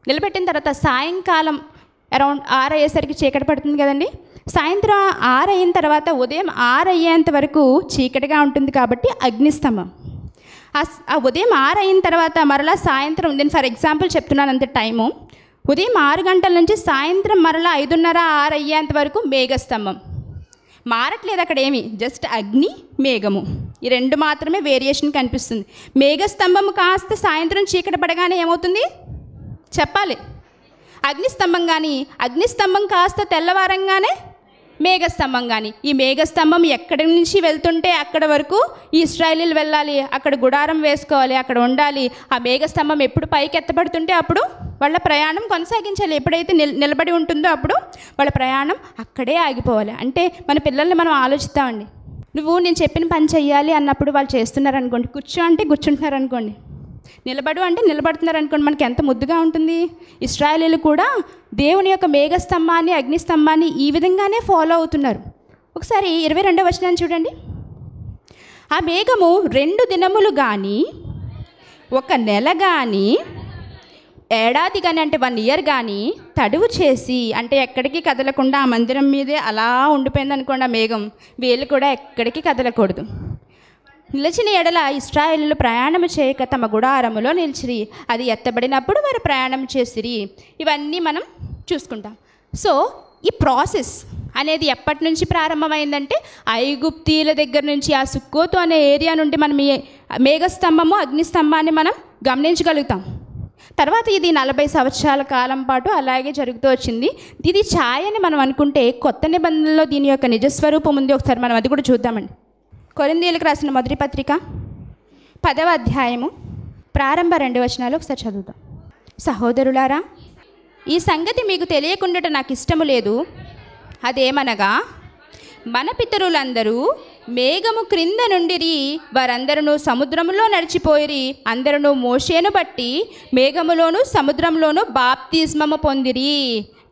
నిలబెట్టిన తర్వాత సాయంకాలం అరౌండ్ ఆరు అయ్యేసరికి చీకటి పడుతుంది కదండి సాయంత్రం ఆరు అయిన తర్వాత ఉదయం ఆరు అయ్యేంత వరకు చీకటిగా ఉంటుంది కాబట్టి అగ్నిస్తంభం ఆ ఉదయం ఆరు అయిన తర్వాత మరలా సాయంత్రం నేను ఫర్ ఎగ్జాంపుల్ చెప్తున్నాను అంత టైము ఉదయం ఆరు గంటల నుంచి సాయంత్రం మరలా ఐదున్నర ఆరు అయ్యేంత వరకు మేఘస్తంభం మారట్లేదు అక్కడ ఏమి జస్ట్ అగ్ని మేఘము ఈ రెండు మాత్రమే వేరియేషన్ కనిపిస్తుంది మేఘస్తంభం కాస్త సాయంత్రం చీకటి పడగానే ఏమవుతుంది చెప్పాలి అగ్నిస్తంభం కానీ అగ్నిస్తంభం కాస్త తెల్లవారంగానే మేఘస్తంభం కానీ ఈ మేఘస్తంభం ఎక్కడి నుంచి వెళ్తుంటే అక్కడ వరకు ఈ ఇస్రాయలీలు వెళ్ళాలి అక్కడ గుడారం వేసుకోవాలి అక్కడ ఉండాలి ఆ మేఘస్తంభం ఎప్పుడు పైకి ఎత్తబడుతుంటే అప్పుడు వాళ్ళ ప్రయాణం కొనసాగించాలి ఎప్పుడైతే నిల్ నిలబడి ఉంటుందో అప్పుడు వాళ్ళ ప్రయాణం అక్కడే ఆగిపోవాలి అంటే మన పిల్లల్ని మనం ఆలోచిస్తామండి నువ్వు నేను చెప్పిన పని చెయ్యాలి అన్నప్పుడు వాళ్ళు చేస్తున్నారు అనుకోండి కూర్చో అంటే కూర్చుంటున్నారు అనుకోండి నిలబడు అంటే నిలబడుతున్నారు అనుకోండి మనకి ఎంత ముద్దుగా ఉంటుంది ఇస్రాయలీలు కూడా దేవుని యొక్క మేఘస్తంభాన్ని అగ్నిస్తంభాన్ని ఈ విధంగానే ఫాలో అవుతున్నారు ఒకసారి ఇరవై రెండవ వచనాన్ని చూడండి ఆ మేఘము రెండు దినములు కానీ ఒక నెల కానీ ఏడాది కానీ అంటే వన్ ఇయర్ కానీ తడువు చేసి అంటే ఎక్కడికి కదలకుండా ఆ మందిరం మీదే అలా ఉండిపోయింది అనుకోండి ఆ మేఘం వీళ్ళు కూడా ఎక్కడికి కదలకూడదు నిలిచిన ఎడల ఇస్రాయిలు ప్రయాణము చేయక తమ గుడారములో నిలిచిరి అది ఎత్తబడినప్పుడు వారు ప్రయాణం చేసిరి ఇవన్నీ మనం చూసుకుంటాం సో ఈ ప్రాసెస్ అనేది ఎప్పటి నుంచి ప్రారంభమైందంటే ఐగుప్తీల దగ్గర నుంచి ఆ సుక్కోతు అనే ఏరియా నుండి మనం మేఘస్తంభము అగ్నిస్తంభాన్ని మనం గమనించగలుగుతాం తర్వాత ఇది నలభై సంవత్సరాల కాలం పాటు అలాగే జరుగుతూ వచ్చింది ఇది ఛాయని మనం అనుకుంటే కొత్త నిబంధనలో దీని యొక్క నిజస్వరూపం ఉంది ఒకసారి మనం అది కూడా చూద్దామండి కొరిందీలకు రాసిన మొదటి పత్రిక పదవ అధ్యాయము ప్రారంభ రెండు వచనాలు ఒకసారి చదువుతాం సహోదరులారా ఈ సంగతి మీకు తెలియకుండా నాకు ఇష్టము లేదు అదేమనగా మన పితరులందరూ మేఘము క్రింద నుండిరి వారందరూ సముద్రంలో నడిచిపోయిరి అందరూ మోషేను బట్టి మేఘములోను సముద్రంలోను బాప్తిస్మము పొందిరి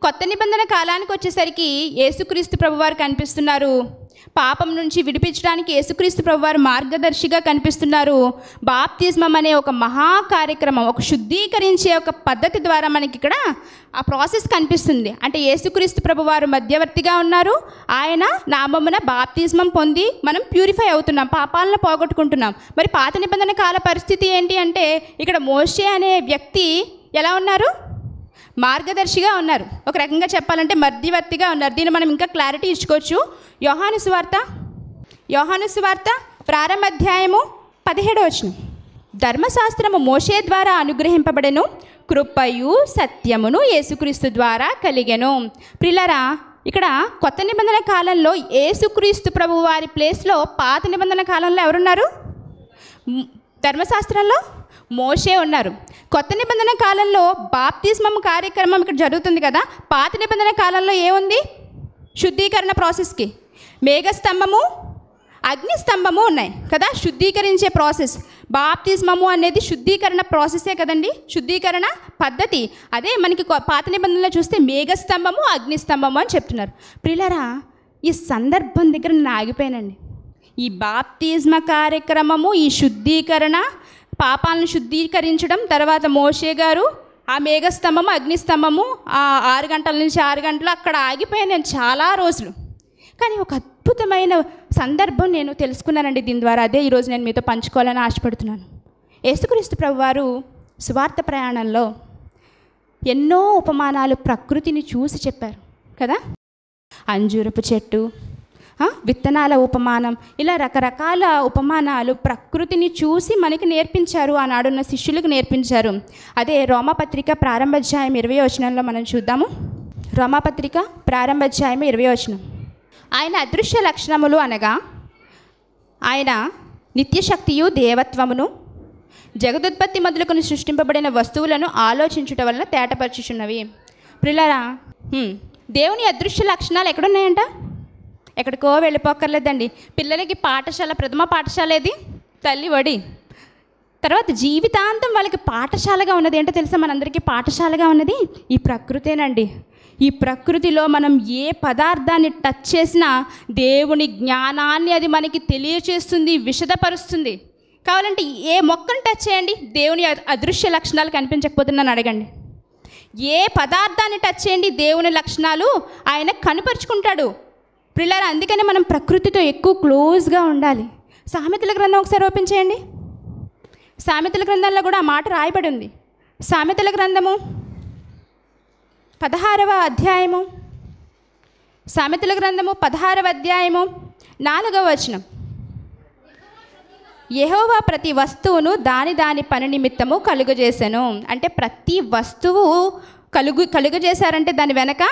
కొత్త నిబంధన కాలానికి వచ్చేసరికి యేసుక్రీస్తు ప్రభువారు కనిపిస్తున్నారు పాపం నుంచి విడిపించడానికి యేసుక్రీస్తు ప్రభువారు మార్గదర్శిగా కనిపిస్తున్నారు బాప్తిజమం అనే ఒక మహా కార్యక్రమం ఒక శుద్ధీకరించే ఒక పద్ధతి ద్వారా మనకి ఇక్కడ ఆ ప్రాసెస్ కనిపిస్తుంది అంటే యేసుక్రీస్తు ప్రభువారు మధ్యవర్తిగా ఉన్నారు ఆయన నామమున బాప్తిజమం పొంది మనం ప్యూరిఫై అవుతున్నాం పాపాలను పోగొట్టుకుంటున్నాం మరి పాత నిబంధన కాల పరిస్థితి ఏంటి అంటే ఇక్కడ మోషే అనే వ్యక్తి ఎలా ఉన్నారు మార్గదర్శిగా ఉన్నారు ఒక రకంగా చెప్పాలంటే మధ్యవర్తిగా ఉన్నారు దీన్ని మనం ఇంకా క్లారిటీ ఇచ్చుకోవచ్చు యోహానుసు వార్త యోహాను వార్త ప్రారంభ అధ్యాయము పదిహేడవ ధర్మశాస్త్రము మోషే ద్వారా అనుగ్రహింపబడెను కృపయు సత్యమును యేసుక్రీస్తు ద్వారా కలిగెను ప్రిలరా ఇక్కడ కొత్త నిబంధన కాలంలో ఏసుక్రీస్తు ప్రభు వారి ప్లేస్లో పాత నిబంధన కాలంలో ఎవరున్నారు ధర్మశాస్త్రంలో మోషే ఉన్నారు కొత్త నిబంధన కాలంలో బాప్తిస్మం కార్యక్రమం ఇక్కడ జరుగుతుంది కదా పాత నిబంధన కాలంలో ఏముంది శుద్ధీకరణ ప్రాసెస్కి మేఘస్తంభము అగ్నిస్తంభము ఉన్నాయి కదా శుద్ధీకరించే ప్రాసెస్ బాప్తిస్మము అనేది శుద్ధీకరణ ప్రాసెసే కదండి శుద్ధీకరణ పద్ధతి అదే మనకి పాత నిబంధనలు చూస్తే మేఘస్తంభము అగ్నిస్తంభము అని చెప్తున్నారు ప్రిలరా ఈ సందర్భం దగ్గర నేను ఆగిపోయానండి ఈ బాప్తిజ్మ కార్యక్రమము ఈ శుద్ధీకరణ పాపాలను శుద్ధీకరించడం తర్వాత మోషే గారు ఆ మేఘస్తంభము అగ్నిస్తంభము ఆ ఆరు గంటల నుంచి ఆరు గంటలు అక్కడ ఆగిపోయాను నేను చాలా రోజులు కానీ ఒక అద్భుతమైన సందర్భం నేను తెలుసుకున్నానండి దీని ద్వారా అదే ఈరోజు నేను మీతో పంచుకోవాలని ఆశపడుతున్నాను యేసుక్రీస్తు ప్రభు వారు స్వార్థ ప్రయాణంలో ఎన్నో ఉపమానాలు ప్రకృతిని చూసి చెప్పారు కదా అంజూరపు చెట్టు విత్తనాల ఉపమానం ఇలా రకరకాల ఉపమానాలు ప్రకృతిని చూసి మనకి నేర్పించారు ఆనాడున్న శిష్యులకు నేర్పించారు అదే రోమపత్రిక ప్రారంభాధ్యాయం ఇరవై వచనంలో మనం చూద్దాము రోమపత్రిక ప్రారంభాధ్యాయం ఇరవై వచనం ఆయన అదృశ్య లక్షణములు అనగా ఆయన నిత్యశక్తియు దేవత్వమును జగదుత్పత్తి మొదలుకొని సృష్టింపబడిన వస్తువులను ఆలోచించుట వలన తేటపరచుచున్నవి ప్రిలరా దేవుని అదృశ్య లక్షణాలు ఎక్కడున్నాయంట ఎక్కడికో వెళ్ళిపోకర్లేదండి పిల్లలకి పాఠశాల ప్రథమ పాఠశాల ఏది తల్లి తర్వాత జీవితాంతం వాళ్ళకి పాఠశాలగా ఉన్నది ఏంటో తెలుసా మనందరికీ పాఠశాలగా ఉన్నది ఈ ప్రకృతేనండి ఈ ప్రకృతిలో మనం ఏ పదార్థాన్ని టచ్ చేసినా దేవుని జ్ఞానాన్ని అది మనకి తెలియచేస్తుంది విషదపరుస్తుంది కావాలంటే ఏ మొక్కను టచ్ చేయండి దేవుని అదృశ్య లక్షణాలు కనిపించకపోతున్నాను అడగండి ఏ పదార్థాన్ని టచ్ చేయండి దేవుని లక్షణాలు ఆయన కనుపరుచుకుంటాడు పిల్లలు అందుకనే మనం ప్రకృతితో ఎక్కువ క్లోజ్గా ఉండాలి సామెతల గ్రంథం ఒకసారి ఓపెన్ చేయండి సామెతల గ్రంథంలో కూడా ఆ మాట రాయబడి ఉంది సామెతల గ్రంథము పదహారవ అధ్యాయము సామెతల గ్రంథము పదహారవ అధ్యాయము నాలుగవ వచనం యహోవా ప్రతి వస్తువును దాని దాని పని నిమిత్తము కలుగజేశాను అంటే ప్రతి వస్తువు కలుగు కలుగజేశారంటే దాని వెనక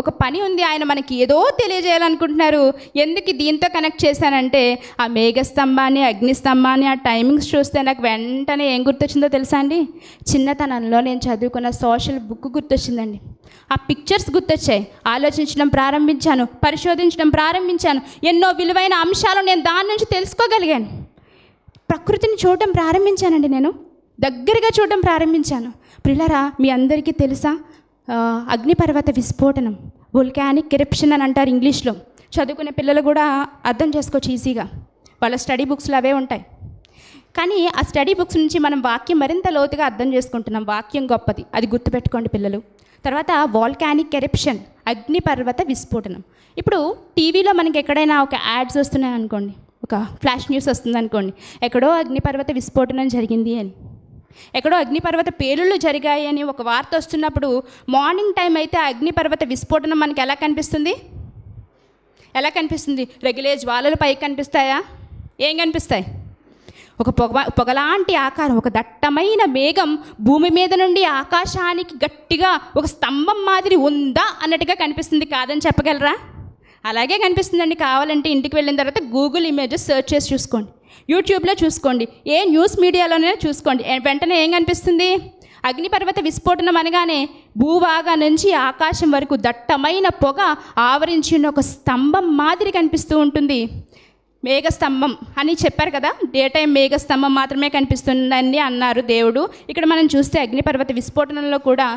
ఒక పని ఉంది ఆయన మనకి ఏదో తెలియజేయాలనుకుంటున్నారు ఎందుకు దీంతో కనెక్ట్ చేశానంటే ఆ మేఘస్తంభాన్ని అగ్నిస్తంభాన్ని ఆ టైమింగ్స్ చూస్తే నాకు వెంటనే ఏం గుర్తొచ్చిందో తెలుసా అండి చిన్నతనంలో నేను చదువుకున్న సోషల్ బుక్ గుర్తొచ్చిందండి ఆ పిక్చర్స్ గుర్తొచ్చాయి ఆలోచించడం ప్రారంభించాను పరిశోధించడం ప్రారంభించాను ఎన్నో విలువైన అంశాలు నేను దాని నుంచి తెలుసుకోగలిగాను ప్రకృతిని చూడటం ప్రారంభించానండి నేను దగ్గరగా చూడటం ప్రారంభించాను పిల్లరా మీ అందరికీ తెలుసా అగ్నిపర్వత విస్ఫోటనం వుల్కానిక్ కెరప్షన్ అని అంటారు ఇంగ్లీష్లో చదువుకునే పిల్లలు కూడా అర్థం చేసుకోవచ్చు ఈజీగా వాళ్ళ స్టడీ బుక్స్లో అవే ఉంటాయి కానీ ఆ స్టడీ బుక్స్ నుంచి మనం వాక్యం మరింత లోతుగా అర్థం చేసుకుంటున్నాం వాక్యం గొప్పది అది గుర్తుపెట్టుకోండి పిల్లలు తర్వాత వాల్కానిక్ కెరప్షన్ అగ్నిపర్వత విస్ఫోటనం ఇప్పుడు టీవీలో మనకి ఎక్కడైనా ఒక యాడ్స్ వస్తున్నాయి అనుకోండి ఒక ఫ్లాష్ న్యూస్ వస్తుంది అనుకోండి ఎక్కడో అగ్నిపర్వత విస్ఫోటనం జరిగింది అని ఎక్కడో అగ్నిపర్వత పేలుళ్ళు జరిగాయి అని ఒక వార్త వస్తున్నప్పుడు మార్నింగ్ టైం అయితే అగ్నిపర్వత విస్ఫోటనం మనకి ఎలా కనిపిస్తుంది ఎలా కనిపిస్తుంది రెగ్యులేజ్ జ్వాలలు పైకి కనిపిస్తాయా ఏం కనిపిస్తాయి ఒక పొగ పొగలాంటి ఆకారం ఒక దట్టమైన మేఘం భూమి మీద నుండి ఆకాశానికి గట్టిగా ఒక స్తంభం మాదిరి ఉందా అన్నట్టుగా కనిపిస్తుంది కాదని చెప్పగలరా అలాగే కనిపిస్తుందండి కావాలంటే ఇంటికి వెళ్ళిన తర్వాత గూగుల్ ఇమేజెస్ సెర్చ్ చేసి చూసుకోండి యూట్యూబ్లో చూసుకోండి ఏ న్యూస్ మీడియాలోనే చూసుకోండి వెంటనే ఏం కనిపిస్తుంది అగ్నిపర్వత విస్ఫోటనం అనగానే భూభాగా నుంచి ఆకాశం వరకు దట్టమైన పొగ ఆవరించిన ఒక స్తంభం మాదిరి కనిపిస్తూ ఉంటుంది మేఘస్తంభం అని చెప్పారు కదా డే టైం మేఘస్తంభం మాత్రమే కనిపిస్తుందని అన్నారు దేవుడు ఇక్కడ మనం చూస్తే అగ్నిపర్వత విస్ఫోటనంలో కూడా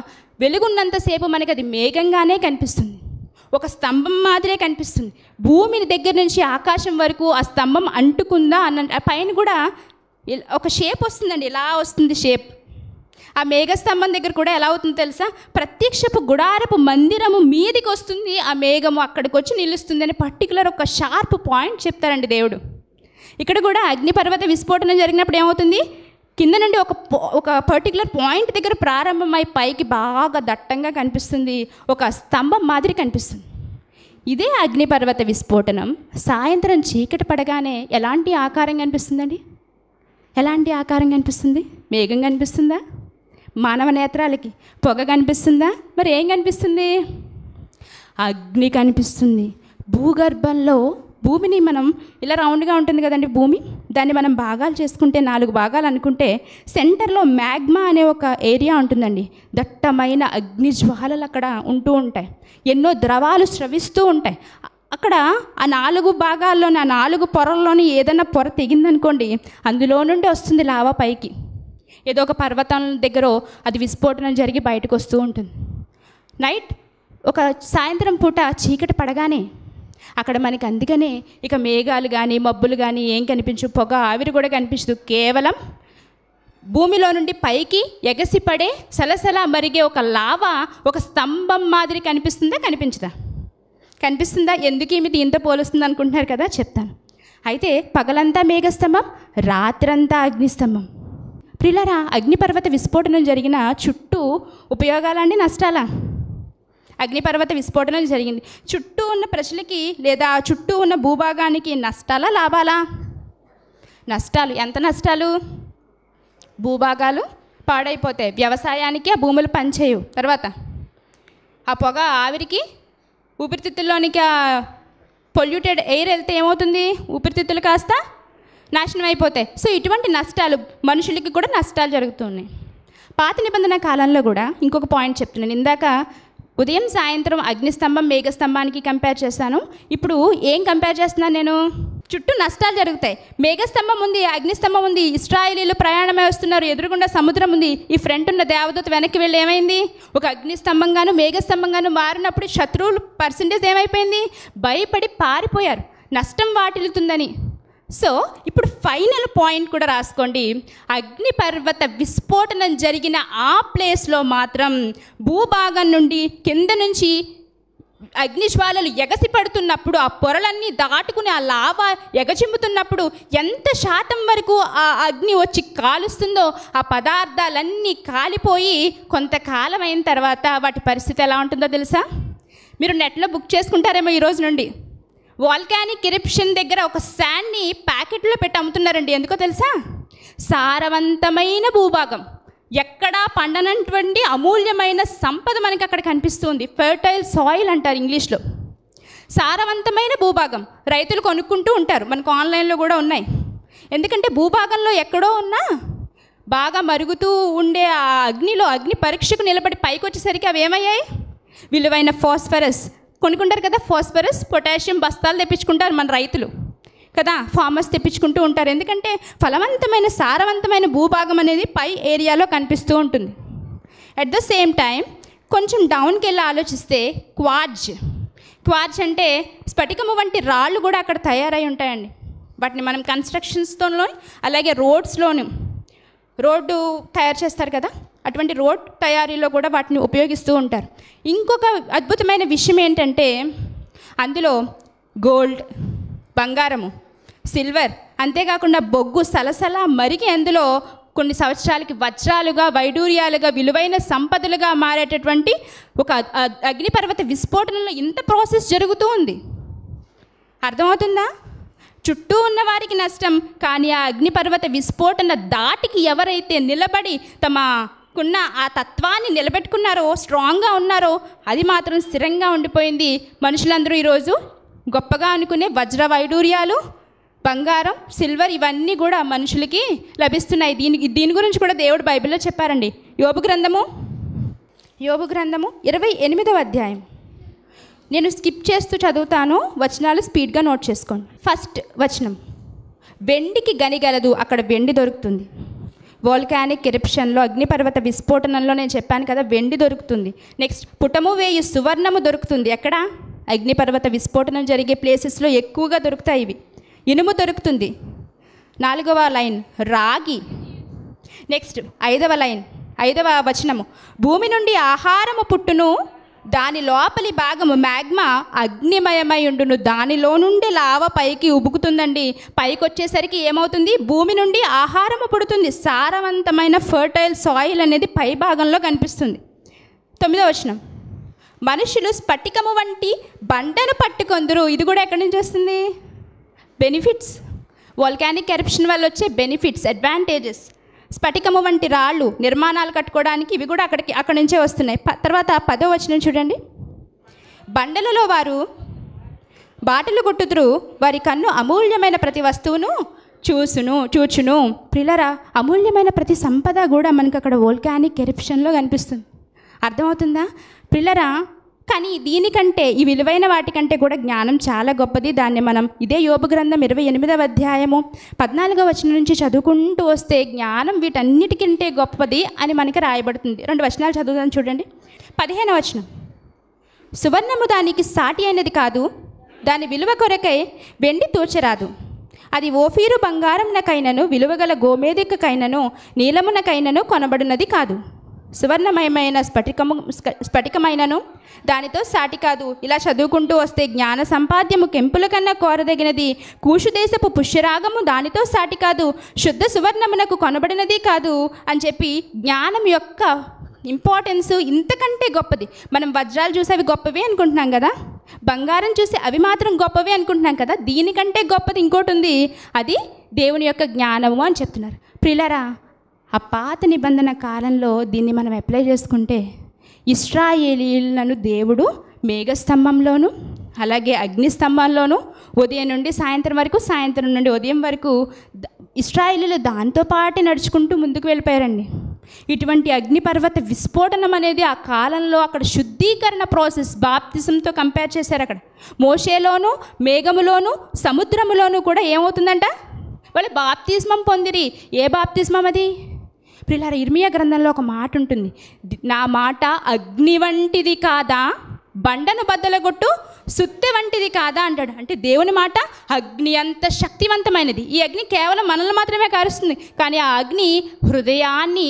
వెలుగున్నంతసేపు మనకి అది మేఘంగానే కనిపిస్తుంది ఒక స్తంభం మాదిరే కనిపిస్తుంది భూమిని దగ్గర నుంచి ఆకాశం వరకు ఆ స్తంభం అంటుకుందా అన్న పైన కూడా ఒక షేప్ వస్తుందండి ఇలా వస్తుంది షేప్ ఆ మేఘస్తంభం దగ్గర కూడా ఎలా అవుతుందో తెలుసా ప్రత్యక్షపు గుడారపు మందిరము మీదికి వస్తుంది ఆ మేఘము అక్కడికి వచ్చి నిలుస్తుంది అని పర్టికులర్ ఒక షార్ప్ పాయింట్ చెప్తారండి దేవుడు ఇక్కడ కూడా అగ్నిపర్వత విస్ఫోటనం జరిగినప్పుడు ఏమవుతుంది కింద నుండి ఒక ఒక పర్టికులర్ పాయింట్ దగ్గర ప్రారంభమై పైకి బాగా దట్టంగా కనిపిస్తుంది ఒక స్తంభం మాదిరి కనిపిస్తుంది ఇదే అగ్నిపర్వత విస్ఫోటనం సాయంత్రం చీకటి పడగానే ఎలాంటి ఆకారం కనిపిస్తుందండి ఎలాంటి ఆకారం కనిపిస్తుంది మేఘం కనిపిస్తుందా మానవ నేత్రాలకి పొగ కనిపిస్తుందా మరి ఏం కనిపిస్తుంది అగ్ని కనిపిస్తుంది భూగర్భంలో భూమిని మనం ఇలా రౌండ్గా ఉంటుంది కదండి భూమి దాన్ని మనం భాగాలు చేసుకుంటే నాలుగు భాగాలు అనుకుంటే సెంటర్లో మ్యాగ్మా అనే ఒక ఏరియా ఉంటుందండి దట్టమైన అగ్ని జ్వాలలు అక్కడ ఉంటూ ఉంటాయి ఎన్నో ద్రవాలు స్రవిస్తూ ఉంటాయి అక్కడ ఆ నాలుగు భాగాల్లోని ఆ నాలుగు పొరల్లోని ఏదైనా పొర తెగిందనుకోండి అందులో నుండి వస్తుంది లావా పైకి ఏదో ఒక పర్వతం దగ్గర అది విస్ఫోటనం జరిగి బయటకు వస్తూ ఉంటుంది నైట్ ఒక సాయంత్రం పూట చీకటి పడగానే అక్కడ మనకి అందుకనే ఇక మేఘాలు కానీ మబ్బులు కానీ ఏం కనిపించు పొగ ఆవిరి కూడా కనిపించదు కేవలం భూమిలో నుండి పైకి ఎగసిపడే సలసల మరిగే ఒక లావ ఒక స్తంభం మాదిరి కనిపిస్తుందా కనిపించదా కనిపిస్తుందా ఎందుకు ఇది దీంతో పోలుస్తుంది అనుకుంటున్నారు కదా చెప్తాను అయితే పగలంతా మేఘస్తంభం రాత్రంతా అగ్నిస్తంభం ప్రిలరా అగ్నిపర్వత విస్ఫోటనం జరిగిన చుట్టూ ఉపయోగాలండి నష్టాలా అగ్నిపర్వత విస్ఫోటనం జరిగింది చుట్టూ ఉన్న ప్రజలకి లేదా చుట్టూ ఉన్న భూభాగానికి నష్టాలా లాభాలా నష్టాలు ఎంత నష్టాలు భూభాగాలు పాడైపోతాయి వ్యవసాయానికి ఆ భూములు పనిచేయవు తర్వాత ఆ పొగ ఆవిరికి ఊపిరితిత్తుల్లోనికి ఆ పొల్యూటెడ్ ఎయిర్ వెళ్తే ఏమవుతుంది ఊపిరితిత్తులు కాస్త నాశనం అయిపోతాయి సో ఇటువంటి నష్టాలు మనుషులకి కూడా నష్టాలు జరుగుతున్నాయి పాత నిబంధన కాలంలో కూడా ఇంకొక పాయింట్ చెప్తున్నాను ఇందాక ఉదయం సాయంత్రం అగ్నిస్తంభం మేఘస్తంభానికి కంపేర్ చేశాను ఇప్పుడు ఏం కంపేర్ చేస్తున్నాను నేను చుట్టూ నష్టాలు జరుగుతాయి మేఘస్తంభం ఉంది అగ్నిస్తంభం ఉంది ఇస్రాయలీలు ప్రయాణమే వస్తున్నారు ఎదురుగుండా సముద్రం ఉంది ఈ ఫ్రంట్ ఉన్న దేవదూత వెనక్కి వెళ్ళి ఏమైంది ఒక అగ్నిస్తంభంగాను మేఘస్తంభంగాను మారినప్పుడు శత్రువులు పర్సంటేజ్ ఏమైపోయింది భయపడి పారిపోయారు నష్టం వాటిల్లుతుందని సో ఇప్పుడు ఫైనల్ పాయింట్ కూడా రాసుకోండి అగ్నిపర్వత విస్ఫోటనం జరిగిన ఆ ప్లేస్లో మాత్రం భూభాగం నుండి కింద నుంచి అగ్నిజ్వాలలు ఎగసి పడుతున్నప్పుడు ఆ పొరలన్నీ దాటుకుని ఆ లావా ఎగచిమ్ముతున్నప్పుడు ఎంత శాతం వరకు ఆ అగ్ని వచ్చి కాలుస్తుందో ఆ పదార్థాలన్నీ కాలిపోయి కొంతకాలం అయిన తర్వాత వాటి పరిస్థితి ఎలా ఉంటుందో తెలుసా మీరు నెట్లో బుక్ చేసుకుంటారేమో ఈరోజు నుండి వాల్కానిక్ ఇరిప్షన్ దగ్గర ఒక శాండ్ని ప్యాకెట్లో పెట్టి అమ్ముతున్నారండి ఎందుకో తెలుసా సారవంతమైన భూభాగం ఎక్కడా పండనటువంటి అమూల్యమైన సంపద మనకి అక్కడ కనిపిస్తుంది ఫెర్టైల్ సాయిల్ అంటారు ఇంగ్లీష్లో సారవంతమైన భూభాగం రైతులు కొనుక్కుంటూ ఉంటారు మనకు ఆన్లైన్లో కూడా ఉన్నాయి ఎందుకంటే భూభాగంలో ఎక్కడో ఉన్నా బాగా మరుగుతూ ఉండే ఆ అగ్నిలో అగ్ని పరీక్షకు నిలబడి పైకి వచ్చేసరికి అవి ఏమయ్యాయి విలువైన ఫాస్ఫరస్ కొనుక్కుంటారు కదా ఫాస్ఫరస్ పొటాషియం బస్తాలు తెప్పించుకుంటారు మన రైతులు కదా ఫార్మర్స్ తెప్పించుకుంటూ ఉంటారు ఎందుకంటే ఫలవంతమైన సారవంతమైన భూభాగం అనేది పై ఏరియాలో కనిపిస్తూ ఉంటుంది అట్ ద సేమ్ టైం కొంచెం డౌన్కి వెళ్ళి ఆలోచిస్తే క్వార్జ్ క్వార్జ్ అంటే స్ఫటికము వంటి రాళ్ళు కూడా అక్కడ తయారై ఉంటాయండి వాటిని మనం కన్స్ట్రక్షన్స్తోనూ అలాగే రోడ్స్లోను రోడ్డు తయారు చేస్తారు కదా అటువంటి రోడ్ తయారీలో కూడా వాటిని ఉపయోగిస్తూ ఉంటారు ఇంకొక అద్భుతమైన విషయం ఏంటంటే అందులో గోల్డ్ బంగారము సిల్వర్ అంతేకాకుండా బొగ్గు సలసల మరిగి అందులో కొన్ని సంవత్సరాలకి వజ్రాలుగా వైడూర్యాలుగా విలువైన సంపదలుగా మారేటటువంటి ఒక అగ్నిపర్వత విస్ఫోటనలో ఇంత ప్రాసెస్ జరుగుతూ ఉంది అర్థమవుతుందా చుట్టూ ఉన్న వారికి నష్టం కానీ ఆ అగ్నిపర్వత విస్ఫోటన దాటికి ఎవరైతే నిలబడి తమ కున్న ఆ తత్వాన్ని నిలబెట్టుకున్నారో స్ట్రాంగ్గా ఉన్నారో అది మాత్రం స్థిరంగా ఉండిపోయింది మనుషులందరూ ఈరోజు గొప్పగా అనుకునే వజ్ర వైడూర్యాలు బంగారం సిల్వర్ ఇవన్నీ కూడా మనుషులకి లభిస్తున్నాయి దీని దీని గురించి కూడా దేవుడు బైబిల్లో చెప్పారండి యోగు గ్రంథము యోగు గ్రంథము ఇరవై ఎనిమిదవ అధ్యాయం నేను స్కిప్ చేస్తూ చదువుతాను వచనాలు స్పీడ్గా నోట్ చేసుకోండి ఫస్ట్ వచనం వెండికి గనిగలదు అక్కడ వెండి దొరుకుతుంది వాల్కానిక్ ఎరిప్షన్లో అగ్నిపర్వత విస్ఫోటనంలో నేను చెప్పాను కదా వెండి దొరుకుతుంది నెక్స్ట్ పుటము వేయి సువర్ణము దొరుకుతుంది ఎక్కడ అగ్నిపర్వత విస్ఫోటనం జరిగే ప్లేసెస్లో ఎక్కువగా దొరుకుతాయి ఇవి ఇనుము దొరుకుతుంది నాలుగవ లైన్ రాగి నెక్స్ట్ ఐదవ లైన్ ఐదవ వచనము భూమి నుండి ఆహారము పుట్టును దాని లోపలి భాగము మ్యాగ్మా అగ్నిమయమై ఉండును దానిలో నుండి లావ పైకి ఉబుకుతుందండి పైకి వచ్చేసరికి ఏమవుతుంది భూమి నుండి ఆహారము పుడుతుంది సారవంతమైన ఫర్టైల్ సాయిల్ అనేది పై భాగంలో కనిపిస్తుంది తొమ్మిదో వచనం మనుషులు స్ఫటికము వంటి బండను పట్టుకొందరు ఇది కూడా ఎక్కడి నుంచి వస్తుంది బెనిఫిట్స్ వాల్కానిక్ కరప్షన్ వల్ల వచ్చే బెనిఫిట్స్ అడ్వాంటేజెస్ స్ఫటికము వంటి రాళ్ళు నిర్మాణాలు కట్టుకోవడానికి ఇవి కూడా అక్కడికి అక్కడి నుంచే వస్తున్నాయి తర్వాత పదో వచనం చూడండి బండలలో వారు బాటలు కొట్టుదురు వారి కన్ను అమూల్యమైన ప్రతి వస్తువును చూసును చూచును ప్రిలరా అమూల్యమైన ప్రతి సంపద కూడా మనకు అక్కడ ఓల్కానిక్ ఎరిప్షన్లో కనిపిస్తుంది అర్థమవుతుందా పిల్లరా కానీ దీనికంటే ఈ విలువైన వాటికంటే కూడా జ్ఞానం చాలా గొప్పది దాన్ని మనం ఇదే యోపు గ్రంథం ఇరవై ఎనిమిదవ అధ్యాయము పద్నాలుగో వచనం నుంచి చదువుకుంటూ వస్తే జ్ఞానం వీటన్నిటికంటే గొప్పది అని మనకి రాయబడుతుంది రెండు వచనాలు చదువుదాం చూడండి పదిహేను వచనం సువర్ణము దానికి సాటి అయినది కాదు దాని విలువ కొరకై వెండి తూచరాదు అది ఓఫీరు బంగారంనకైనను విలువగల గోమేదికకైనను నీలమునకైనను కొనబడినది కాదు సువర్ణమయమైన స్ఫటికము స్ఫటికమైనను దానితో సాటి కాదు ఇలా చదువుకుంటూ వస్తే జ్ఞాన సంపాద్యము కెంపుల కన్నా కోరదగినది కూషుదేశపు పుష్యరాగము దానితో సాటి కాదు శుద్ధ సువర్ణమునకు కొనబడినది కాదు అని చెప్పి జ్ఞానం యొక్క ఇంపార్టెన్స్ ఇంతకంటే గొప్పది మనం వజ్రాలు చూసి అవి గొప్పవి అనుకుంటున్నాం కదా బంగారం చూసి అవి మాత్రం గొప్పవి అనుకుంటున్నాం కదా దీనికంటే గొప్పది ఇంకోటి ఉంది అది దేవుని యొక్క జ్ఞానము అని చెప్తున్నారు ప్రిలరా ఆ పాత నిబంధన కాలంలో దీన్ని మనం అప్లై చేసుకుంటే ఇస్రాయేలీలను దేవుడు మేఘస్తంభంలోను అలాగే అగ్నిస్తంభంలోను ఉదయం నుండి సాయంత్రం వరకు సాయంత్రం నుండి ఉదయం వరకు ఇస్రాయిలీలు దాంతో పాటు నడుచుకుంటూ ముందుకు వెళ్ళిపోయారండి ఇటువంటి అగ్నిపర్వత విస్ఫోటనం అనేది ఆ కాలంలో అక్కడ శుద్ధీకరణ ప్రాసెస్ బాప్తిజంతో కంపేర్ చేశారు అక్కడ మోషేలోను మేఘములోను సముద్రములోను కూడా ఏమవుతుందంట వాళ్ళు బాప్తిజమం పొందిరి ఏ బాప్తిజమం అది ప్రిలార ఇర్మియా గ్రంథంలో ఒక మాట ఉంటుంది నా మాట అగ్ని వంటిది కాదా బండను బద్దలగొట్టు సుత్తి వంటిది కాదా అంటాడు అంటే దేవుని మాట అగ్ని అంత శక్తివంతమైనది ఈ అగ్ని కేవలం మనల్ని మాత్రమే కారుస్తుంది కానీ ఆ అగ్ని హృదయాన్ని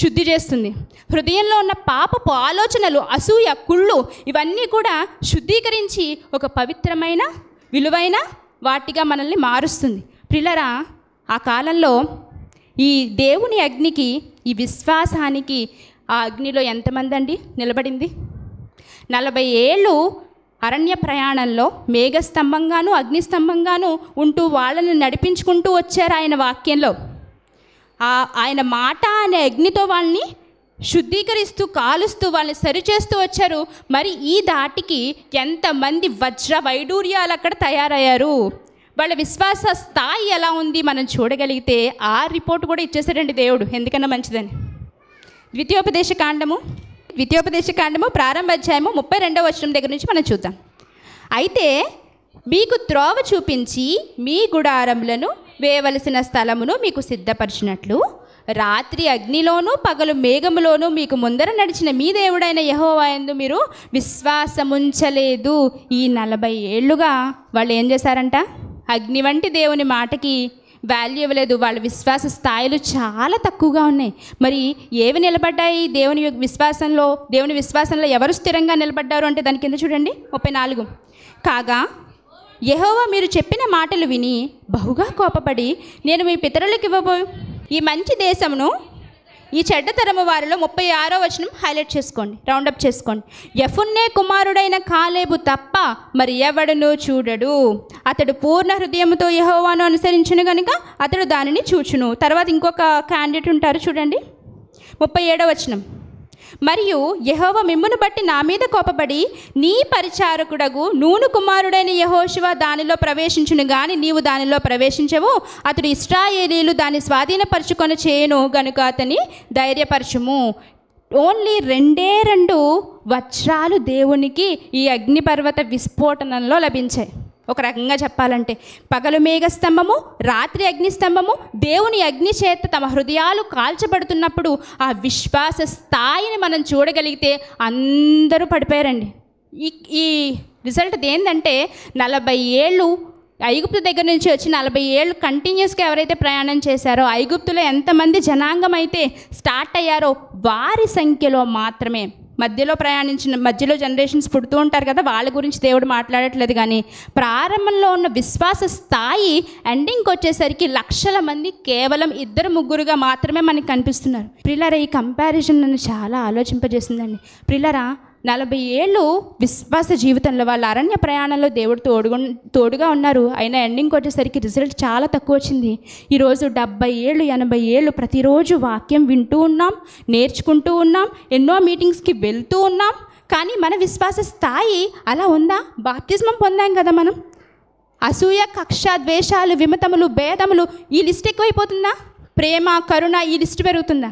శుద్ధి చేస్తుంది హృదయంలో ఉన్న పాపపు ఆలోచనలు అసూయ కుళ్ళు ఇవన్నీ కూడా శుద్ధీకరించి ఒక పవిత్రమైన విలువైన వాటిగా మనల్ని మారుస్తుంది పిల్లరా ఆ కాలంలో ఈ దేవుని అగ్నికి ఈ విశ్వాసానికి ఆ అగ్నిలో ఎంతమంది అండి నిలబడింది నలభై ఏళ్ళు అరణ్య ప్రయాణంలో మేఘస్తంభంగాను అగ్నిస్తంభంగాను ఉంటూ వాళ్ళని నడిపించుకుంటూ వచ్చారు ఆయన వాక్యంలో ఆయన మాట అనే అగ్నితో వాళ్ళని శుద్ధీకరిస్తూ కాలుస్తూ వాళ్ళని సరిచేస్తూ వచ్చారు మరి ఈ దాటికి ఎంతమంది వజ్ర వైడూర్యాలు అక్కడ తయారయ్యారు వాళ్ళ విశ్వాస స్థాయి ఎలా ఉంది మనం చూడగలిగితే ఆ రిపోర్ట్ కూడా ఇచ్చేసాడండి దేవుడు ఎందుకన్నా మంచిదని ద్వితీయోపదేశ కాండము ద్వితీయోపదేశ కాండము ప్రారంభ అధ్యాయము ముప్పై రెండవ వర్షం దగ్గర నుంచి మనం చూద్దాం అయితే మీకు త్రోవ చూపించి మీ గుడారములను వేయవలసిన స్థలమును మీకు సిద్ధపరిచినట్లు రాత్రి అగ్నిలోనూ పగలు మేఘములోనూ మీకు ముందర నడిచిన మీ దేవుడైన యహోవాయందు మీరు విశ్వాసముంచలేదు ఈ నలభై ఏళ్ళుగా వాళ్ళు ఏం చేశారంట అగ్ని వంటి దేవుని మాటకి వాల్యూ ఇవ్వలేదు వాళ్ళ విశ్వాస స్థాయిలు చాలా తక్కువగా ఉన్నాయి మరి ఏవి నిలబడ్డాయి దేవుని విశ్వాసంలో దేవుని విశ్వాసంలో ఎవరు స్థిరంగా నిలబడ్డారు అంటే దాని కింద చూడండి ముప్పై నాలుగు కాగా యహోవా మీరు చెప్పిన మాటలు విని బహుగా కోపపడి నేను మీ పితరులకు ఇవ్వబో ఈ మంచి దేశమును ఈ చెడ్డ తరము వారిలో ముప్పై ఆరో వచనం హైలైట్ చేసుకోండి రౌండప్ చేసుకోండి యఫున్నే కుమారుడైన కాలేబు తప్ప మరి ఎవడనో చూడడు అతడు పూర్ణ హృదయంతో యహోవాను అనుసరించును కనుక అతడు దానిని చూచును తర్వాత ఇంకొక క్యాండిడేట్ ఉంటారు చూడండి ముప్పై ఏడో వచనం మరియు యహోవ మిమ్మును బట్టి నా మీద కోపపడి నీ పరిచారకుడగు నూను కుమారుడైన యహోశివ దానిలో ప్రవేశించును గాని నీవు దానిలో ప్రవేశించవు అతడు ఇస్రాయేలీలు దాన్ని స్వాధీనపరుచుకొని చేయను గనుక అతని ధైర్యపరచుము ఓన్లీ రెండే రెండు వజ్రాలు దేవునికి ఈ అగ్నిపర్వత విస్ఫోటనంలో లభించాయి ఒక రకంగా చెప్పాలంటే పగలు మేఘస్తంభము రాత్రి అగ్నిస్తంభము దేవుని అగ్ని చేత తమ హృదయాలు కాల్చబడుతున్నప్పుడు ఆ విశ్వాస స్థాయిని మనం చూడగలిగితే అందరూ పడిపోయారండి ఈ ఈ రిజల్ట్ ఏంటంటే నలభై ఏళ్ళు ఐగుప్తు దగ్గర నుంచి వచ్చి నలభై ఏళ్ళు కంటిన్యూస్గా ఎవరైతే ప్రయాణం చేశారో ఐగుప్తులో ఎంతమంది జనాంగం అయితే స్టార్ట్ అయ్యారో వారి సంఖ్యలో మాత్రమే మధ్యలో ప్రయాణించిన మధ్యలో జనరేషన్స్ పుడుతూ ఉంటారు కదా వాళ్ళ గురించి దేవుడు మాట్లాడట్లేదు కానీ ప్రారంభంలో ఉన్న విశ్వాస స్థాయి ఎండింగ్కి వచ్చేసరికి లక్షల మంది కేవలం ఇద్దరు ముగ్గురుగా మాత్రమే మనకి కనిపిస్తున్నారు ప్రిల్లరా ఈ కంపారిజన్ నన్ను చాలా ఆలోచింపజేసిందండి ప్రిల్లరా నలభై ఏళ్ళు విశ్వాస జీవితంలో వాళ్ళ అరణ్య ప్రయాణంలో దేవుడు తోడుగు తోడుగా ఉన్నారు అయినా ఎండింగ్ వచ్చేసరికి రిజల్ట్ చాలా తక్కువ వచ్చింది ఈరోజు డెబ్బై ఏళ్ళు ఎనభై ఏళ్ళు ప్రతిరోజు వాక్యం వింటూ ఉన్నాం నేర్చుకుంటూ ఉన్నాం ఎన్నో మీటింగ్స్కి వెళ్తూ ఉన్నాం కానీ మన విశ్వాస స్థాయి అలా ఉందా బాప్తిజమం పొందాం కదా మనం అసూయ కక్ష ద్వేషాలు విమతములు భేదములు ఈ లిస్ట్ ఎక్కువైపోతుందా ప్రేమ కరుణ ఈ లిస్ట్ పెరుగుతుందా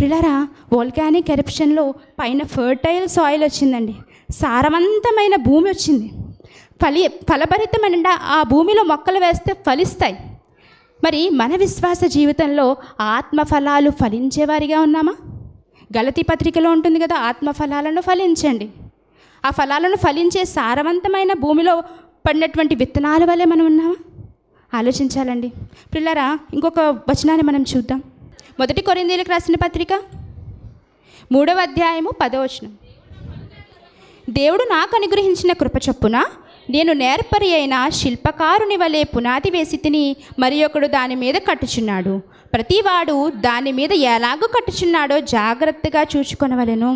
ప్రిలరా వోల్కానిక్ ఎరప్షన్లో పైన ఫర్టైల్ సాయిల్ వచ్చిందండి సారవంతమైన భూమి వచ్చింది ఫలి ఫలభరితమైన ఆ భూమిలో మొక్కలు వేస్తే ఫలిస్తాయి మరి మన విశ్వాస జీవితంలో ఆత్మఫలాలు ఫలించేవారిగా ఉన్నామా గలతీ పత్రికలో ఉంటుంది కదా ఆత్మఫలాలను ఫలించండి ఆ ఫలాలను ఫలించే సారవంతమైన భూమిలో పడినటువంటి విత్తనాల వల్లే మనం ఉన్నామా ఆలోచించాలండి పిల్లరా ఇంకొక వచనాన్ని మనం చూద్దాం మొదటి కొరిందీలకు రాసిన పత్రిక మూడవ అధ్యాయము పదవచనం దేవుడు నాకు అనుగ్రహించిన కృప చొప్పున నేను నేర్పరి అయిన శిల్పకారుని వలె పునాది వేసి తిని మరి ఒకడు దాని మీద కట్టుచున్నాడు ప్రతివాడు దాని మీద ఎలాగో కట్టుచున్నాడో జాగ్రత్తగా చూచుకొనవలెను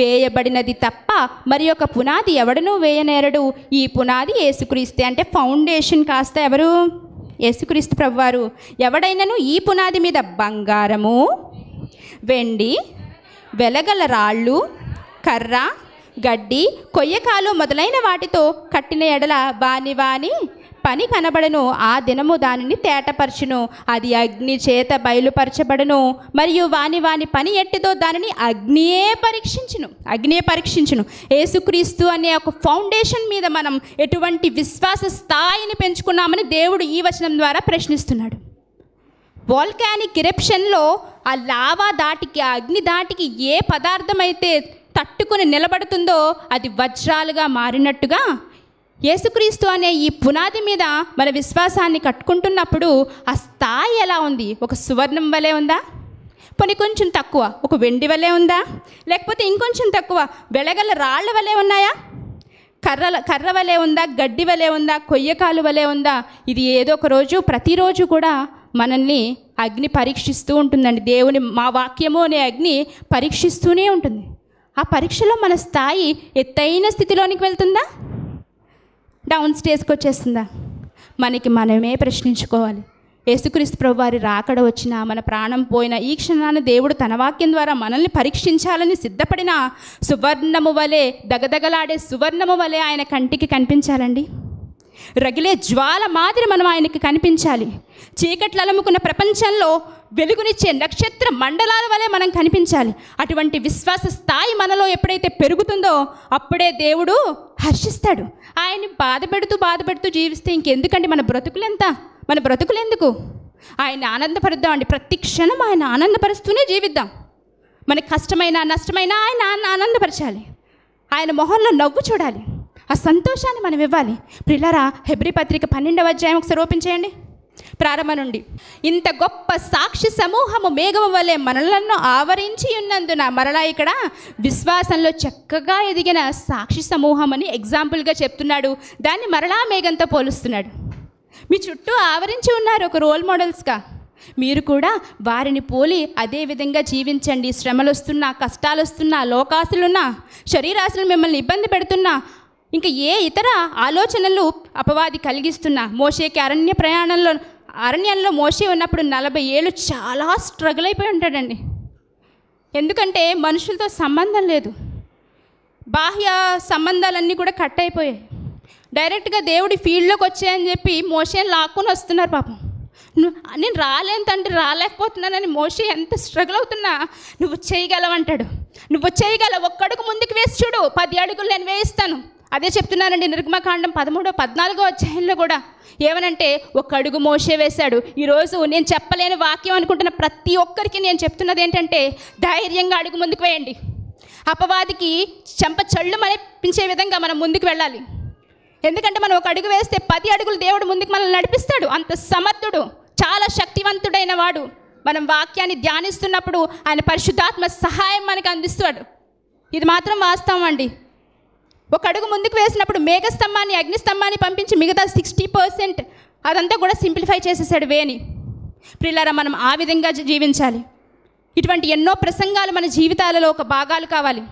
వేయబడినది తప్ప మరి ఒక పునాది ఎవడనూ వేయనేరడు ఈ పునాది ఏసుక్రీస్తే అంటే ఫౌండేషన్ కాస్త ఎవరు యేసుక్రీస్తు ప్రభువారు ఎవడైనను ఈ పునాది మీద బంగారము వెండి వెలగల రాళ్ళు కర్ర గడ్డి కొయ్యకాలు మొదలైన వాటితో కట్టిన ఎడల బాని వాని పని కనబడను ఆ దినము దానిని తేటపరచును అది అగ్ని చేత బయలుపరచబడను మరియు వాని వాని పని ఎట్టిదో దానిని అగ్నియే పరీక్షించును అగ్నియే పరీక్షించును ఏసుక్రీస్తు అనే ఒక ఫౌండేషన్ మీద మనం ఎటువంటి విశ్వాస స్థాయిని పెంచుకున్నామని దేవుడు ఈ వచనం ద్వారా ప్రశ్నిస్తున్నాడు వాల్కానిక్ ఇరెప్షన్లో ఆ లావా దాటికి ఆ అగ్ని దాటికి ఏ పదార్థం అయితే తట్టుకుని నిలబడుతుందో అది వజ్రాలుగా మారినట్టుగా యేసుక్రీస్తు అనే ఈ పునాది మీద మన విశ్వాసాన్ని కట్టుకుంటున్నప్పుడు ఆ స్థాయి ఎలా ఉంది ఒక సువర్ణం వలె ఉందా పని కొంచెం తక్కువ ఒక వెండి వలె ఉందా లేకపోతే ఇంకొంచెం తక్కువ వెలగల రాళ్ల వలె ఉన్నాయా కర్ర కర్ర వలె ఉందా గడ్డి వలె ఉందా కొయ్యకాలు వలె ఉందా ఇది ఏదో ఒక రోజు ప్రతిరోజు కూడా మనల్ని అగ్ని పరీక్షిస్తూ ఉంటుందండి దేవుని మా వాక్యము అనే అగ్ని పరీక్షిస్తూనే ఉంటుంది ఆ పరీక్షలో మన స్థాయి ఎత్తైన స్థితిలోనికి వెళ్తుందా డౌన్ స్టేజ్కి వచ్చేస్తుందా మనకి మనమే ప్రశ్నించుకోవాలి యేసుక్రీస్తు ప్రభు వారి రాకడ వచ్చినా మన ప్రాణం పోయినా ఈ క్షణాన్ని దేవుడు తన వాక్యం ద్వారా మనల్ని పరీక్షించాలని సిద్ధపడిన సువర్ణము వలె దగదగలాడే సువర్ణము వలె ఆయన కంటికి కనిపించాలండి రగిలే జ్వాల మాదిరి మనం ఆయనకి కనిపించాలి చీకట్లు అలముకున్న ప్రపంచంలో వెలుగునిచ్చే నక్షత్ర మండలాల వలె మనం కనిపించాలి అటువంటి విశ్వాస స్థాయి మనలో ఎప్పుడైతే పెరుగుతుందో అప్పుడే దేవుడు హర్షిస్తాడు ఆయన్ని బాధ పెడుతూ బాధ పెడుతూ జీవిస్తే ఇంకెందుకండి మన బ్రతుకులెంత మన బ్రతుకులెందుకు ఆయన ఆనందపరుద్దాం అండి ప్రతి క్షణం ఆయన ఆనందపరుస్తూనే జీవిద్దాం మన కష్టమైనా నష్టమైనా ఆయన ఆనందపరచాలి ఆయన మొహంలో నవ్వు చూడాలి ఆ సంతోషాన్ని మనం ఇవ్వాలి ప్రిల్లరా హెబ్రి పత్రిక పన్నెండవ అధ్యాయం ఒకసారి ఓపెన్ చేయండి ప్రారంభ నుండి ఇంత గొప్ప సాక్షి సమూహము మేఘం వలె మనలను ఆవరించి ఉన్నందున మరలా ఇక్కడ విశ్వాసంలో చక్కగా ఎదిగిన సాక్షి సమూహం అని ఎగ్జాంపుల్గా చెప్తున్నాడు దాన్ని మరలా మేఘంతో పోలుస్తున్నాడు మీ చుట్టూ ఆవరించి ఉన్నారు ఒక రోల్ మోడల్స్గా మీరు కూడా వారిని పోలి అదే విధంగా జీవించండి శ్రమలు వస్తున్నా కష్టాలు వస్తున్నా లోకాసులున్నా శరీరాశులు మిమ్మల్ని ఇబ్బంది పెడుతున్నా ఇంకా ఏ ఇతర ఆలోచనలు అపవాది కలిగిస్తున్నా మోషేకి అరణ్య ప్రయాణంలో అరణ్యంలో మోసే ఉన్నప్పుడు నలభై ఏళ్ళు చాలా స్ట్రగుల్ అయిపోయి ఉంటాడండి ఎందుకంటే మనుషులతో సంబంధం లేదు బాహ్య సంబంధాలన్నీ కూడా కట్ అయిపోయాయి డైరెక్ట్గా దేవుడి ఫీల్డ్లోకి వచ్చాయని చెప్పి మోషన్ లాక్కొని వస్తున్నారు పాపం నేను రాలేను తండ్రి రాలేకపోతున్నానని మోషే ఎంత స్ట్రగుల్ అవుతున్నా నువ్వు చేయగలవంటాడు నువ్వు చేయగలవు ఒక్కడుగు ముందుకు వేసి చూడు పది అడుగులు నేను వేయిస్తాను అదే చెప్తున్నానండి నిర్గమకాండం పదమూడో పద్నాలుగో అధ్యాయంలో కూడా ఏమనంటే ఒక అడుగు మోసే వేశాడు ఈరోజు నేను చెప్పలేని వాక్యం అనుకుంటున్న ప్రతి ఒక్కరికి నేను చెప్తున్నది ఏంటంటే ధైర్యంగా అడుగు ముందుకు వేయండి అపవాదికి చెంప చళ్ళు మనిపించే విధంగా మనం ముందుకు వెళ్ళాలి ఎందుకంటే మనం ఒక అడుగు వేస్తే పది అడుగులు దేవుడు ముందుకు మనల్ని నడిపిస్తాడు అంత సమర్థుడు చాలా శక్తివంతుడైన వాడు మనం వాక్యాన్ని ధ్యానిస్తున్నప్పుడు ఆయన పరిశుద్ధాత్మ సహాయం మనకు అందిస్తాడు ఇది మాత్రం వాస్తవం అండి ఒక అడుగు ముందుకు వేసినప్పుడు మేఘస్తంభాన్ని అగ్నిస్తంభాన్ని పంపించి మిగతా సిక్స్టీ పర్సెంట్ అదంతా కూడా సింప్లిఫై చేసేసాడు వేని ప్రిల్లారా మనం ఆ విధంగా జీవించాలి ఇటువంటి ఎన్నో ప్రసంగాలు మన జీవితాలలో ఒక భాగాలు కావాలి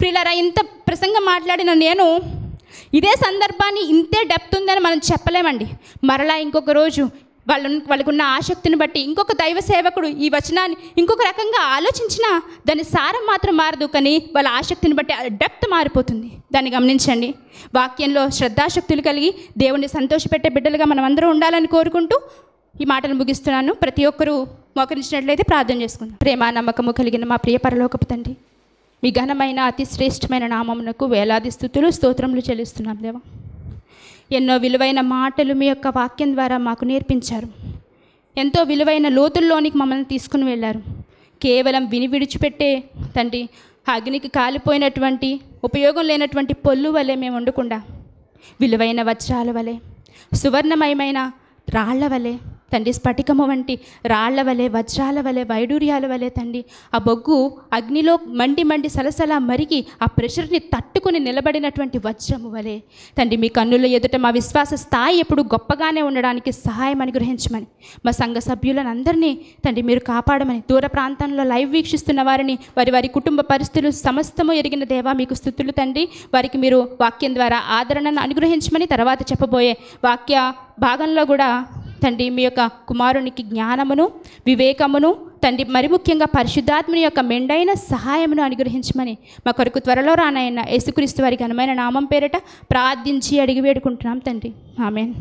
ప్రిల్లారా ఇంత ప్రసంగం మాట్లాడిన నేను ఇదే సందర్భాన్ని ఇంతే డెప్త్ ఉందని మనం చెప్పలేమండి మరలా ఇంకొక రోజు వాళ్ళ వాళ్ళకున్న ఆసక్తిని బట్టి ఇంకొక దైవ సేవకుడు ఈ వచనాన్ని ఇంకొక రకంగా ఆలోచించినా దాని సారం మాత్రం మారదు కానీ వాళ్ళ ఆసక్తిని బట్టి డెప్త్ మారిపోతుంది దాన్ని గమనించండి వాక్యంలో శ్రద్ధాశక్తులు కలిగి దేవుణ్ణి సంతోషపెట్టే బిడ్డలుగా మనం అందరూ ఉండాలని కోరుకుంటూ ఈ మాటలు ముగిస్తున్నాను ప్రతి ఒక్కరూ మోకరించినట్లయితే ప్రార్థన చేసుకుందాం ప్రేమ నమ్మకము కలిగిన మా ప్రియ పరలోకపు తండ్రి మీ ఘనమైన అతి శ్రేష్టమైన నామమునకు వేలాది స్థుతులు స్తోత్రములు చెల్లిస్తున్నాం దేవా ఎన్నో విలువైన మాటలు మీ యొక్క వాక్యం ద్వారా మాకు నేర్పించారు ఎంతో విలువైన లోతుల్లోనికి మమ్మల్ని తీసుకుని వెళ్ళారు కేవలం విని విడిచిపెట్టే తండ్రి అగ్నికి కాలిపోయినటువంటి ఉపయోగం లేనటువంటి పొల్లు వలె మేము ఉండకుండా విలువైన వజ్రాల వలె సువర్ణమయమైన రాళ్ల వలె తండ్రి స్ఫటికము వంటి రాళ్ల వలె వజ్రాల వలె వైడూర్యాల వలె తండ్రి ఆ బొగ్గు అగ్నిలో మండి మండి సలసల మరిగి ఆ ప్రెషర్ని తట్టుకుని నిలబడినటువంటి వజ్రము వలె తండ్రి మీ కన్నుల ఎదుట మా విశ్వాస స్థాయి ఎప్పుడు గొప్పగానే ఉండడానికి సహాయం అనుగ్రహించమని మా సంఘ సభ్యులను అందరినీ తండ్రి మీరు కాపాడమని దూర ప్రాంతంలో లైవ్ వీక్షిస్తున్న వారిని వారి వారి కుటుంబ పరిస్థితులు సమస్తము ఎరిగిన దేవా మీకు స్థుతులు తండ్రి వారికి మీరు వాక్యం ద్వారా ఆదరణను అనుగ్రహించమని తర్వాత చెప్పబోయే వాక్య భాగంలో కూడా తండ్రి మీ యొక్క కుమారునికి జ్ఞానమును వివేకమును తండ్రి మరి ముఖ్యంగా పరిశుద్ధాత్మని యొక్క మెండైన సహాయమును అనుగ్రహించమని మా కొరకు త్వరలో రానైన యేసుక్రీస్తు వారికి అనుమైన నామం పేరట ప్రార్థించి అడిగి వేడుకుంటున్నాం తండ్రి ఆమెన్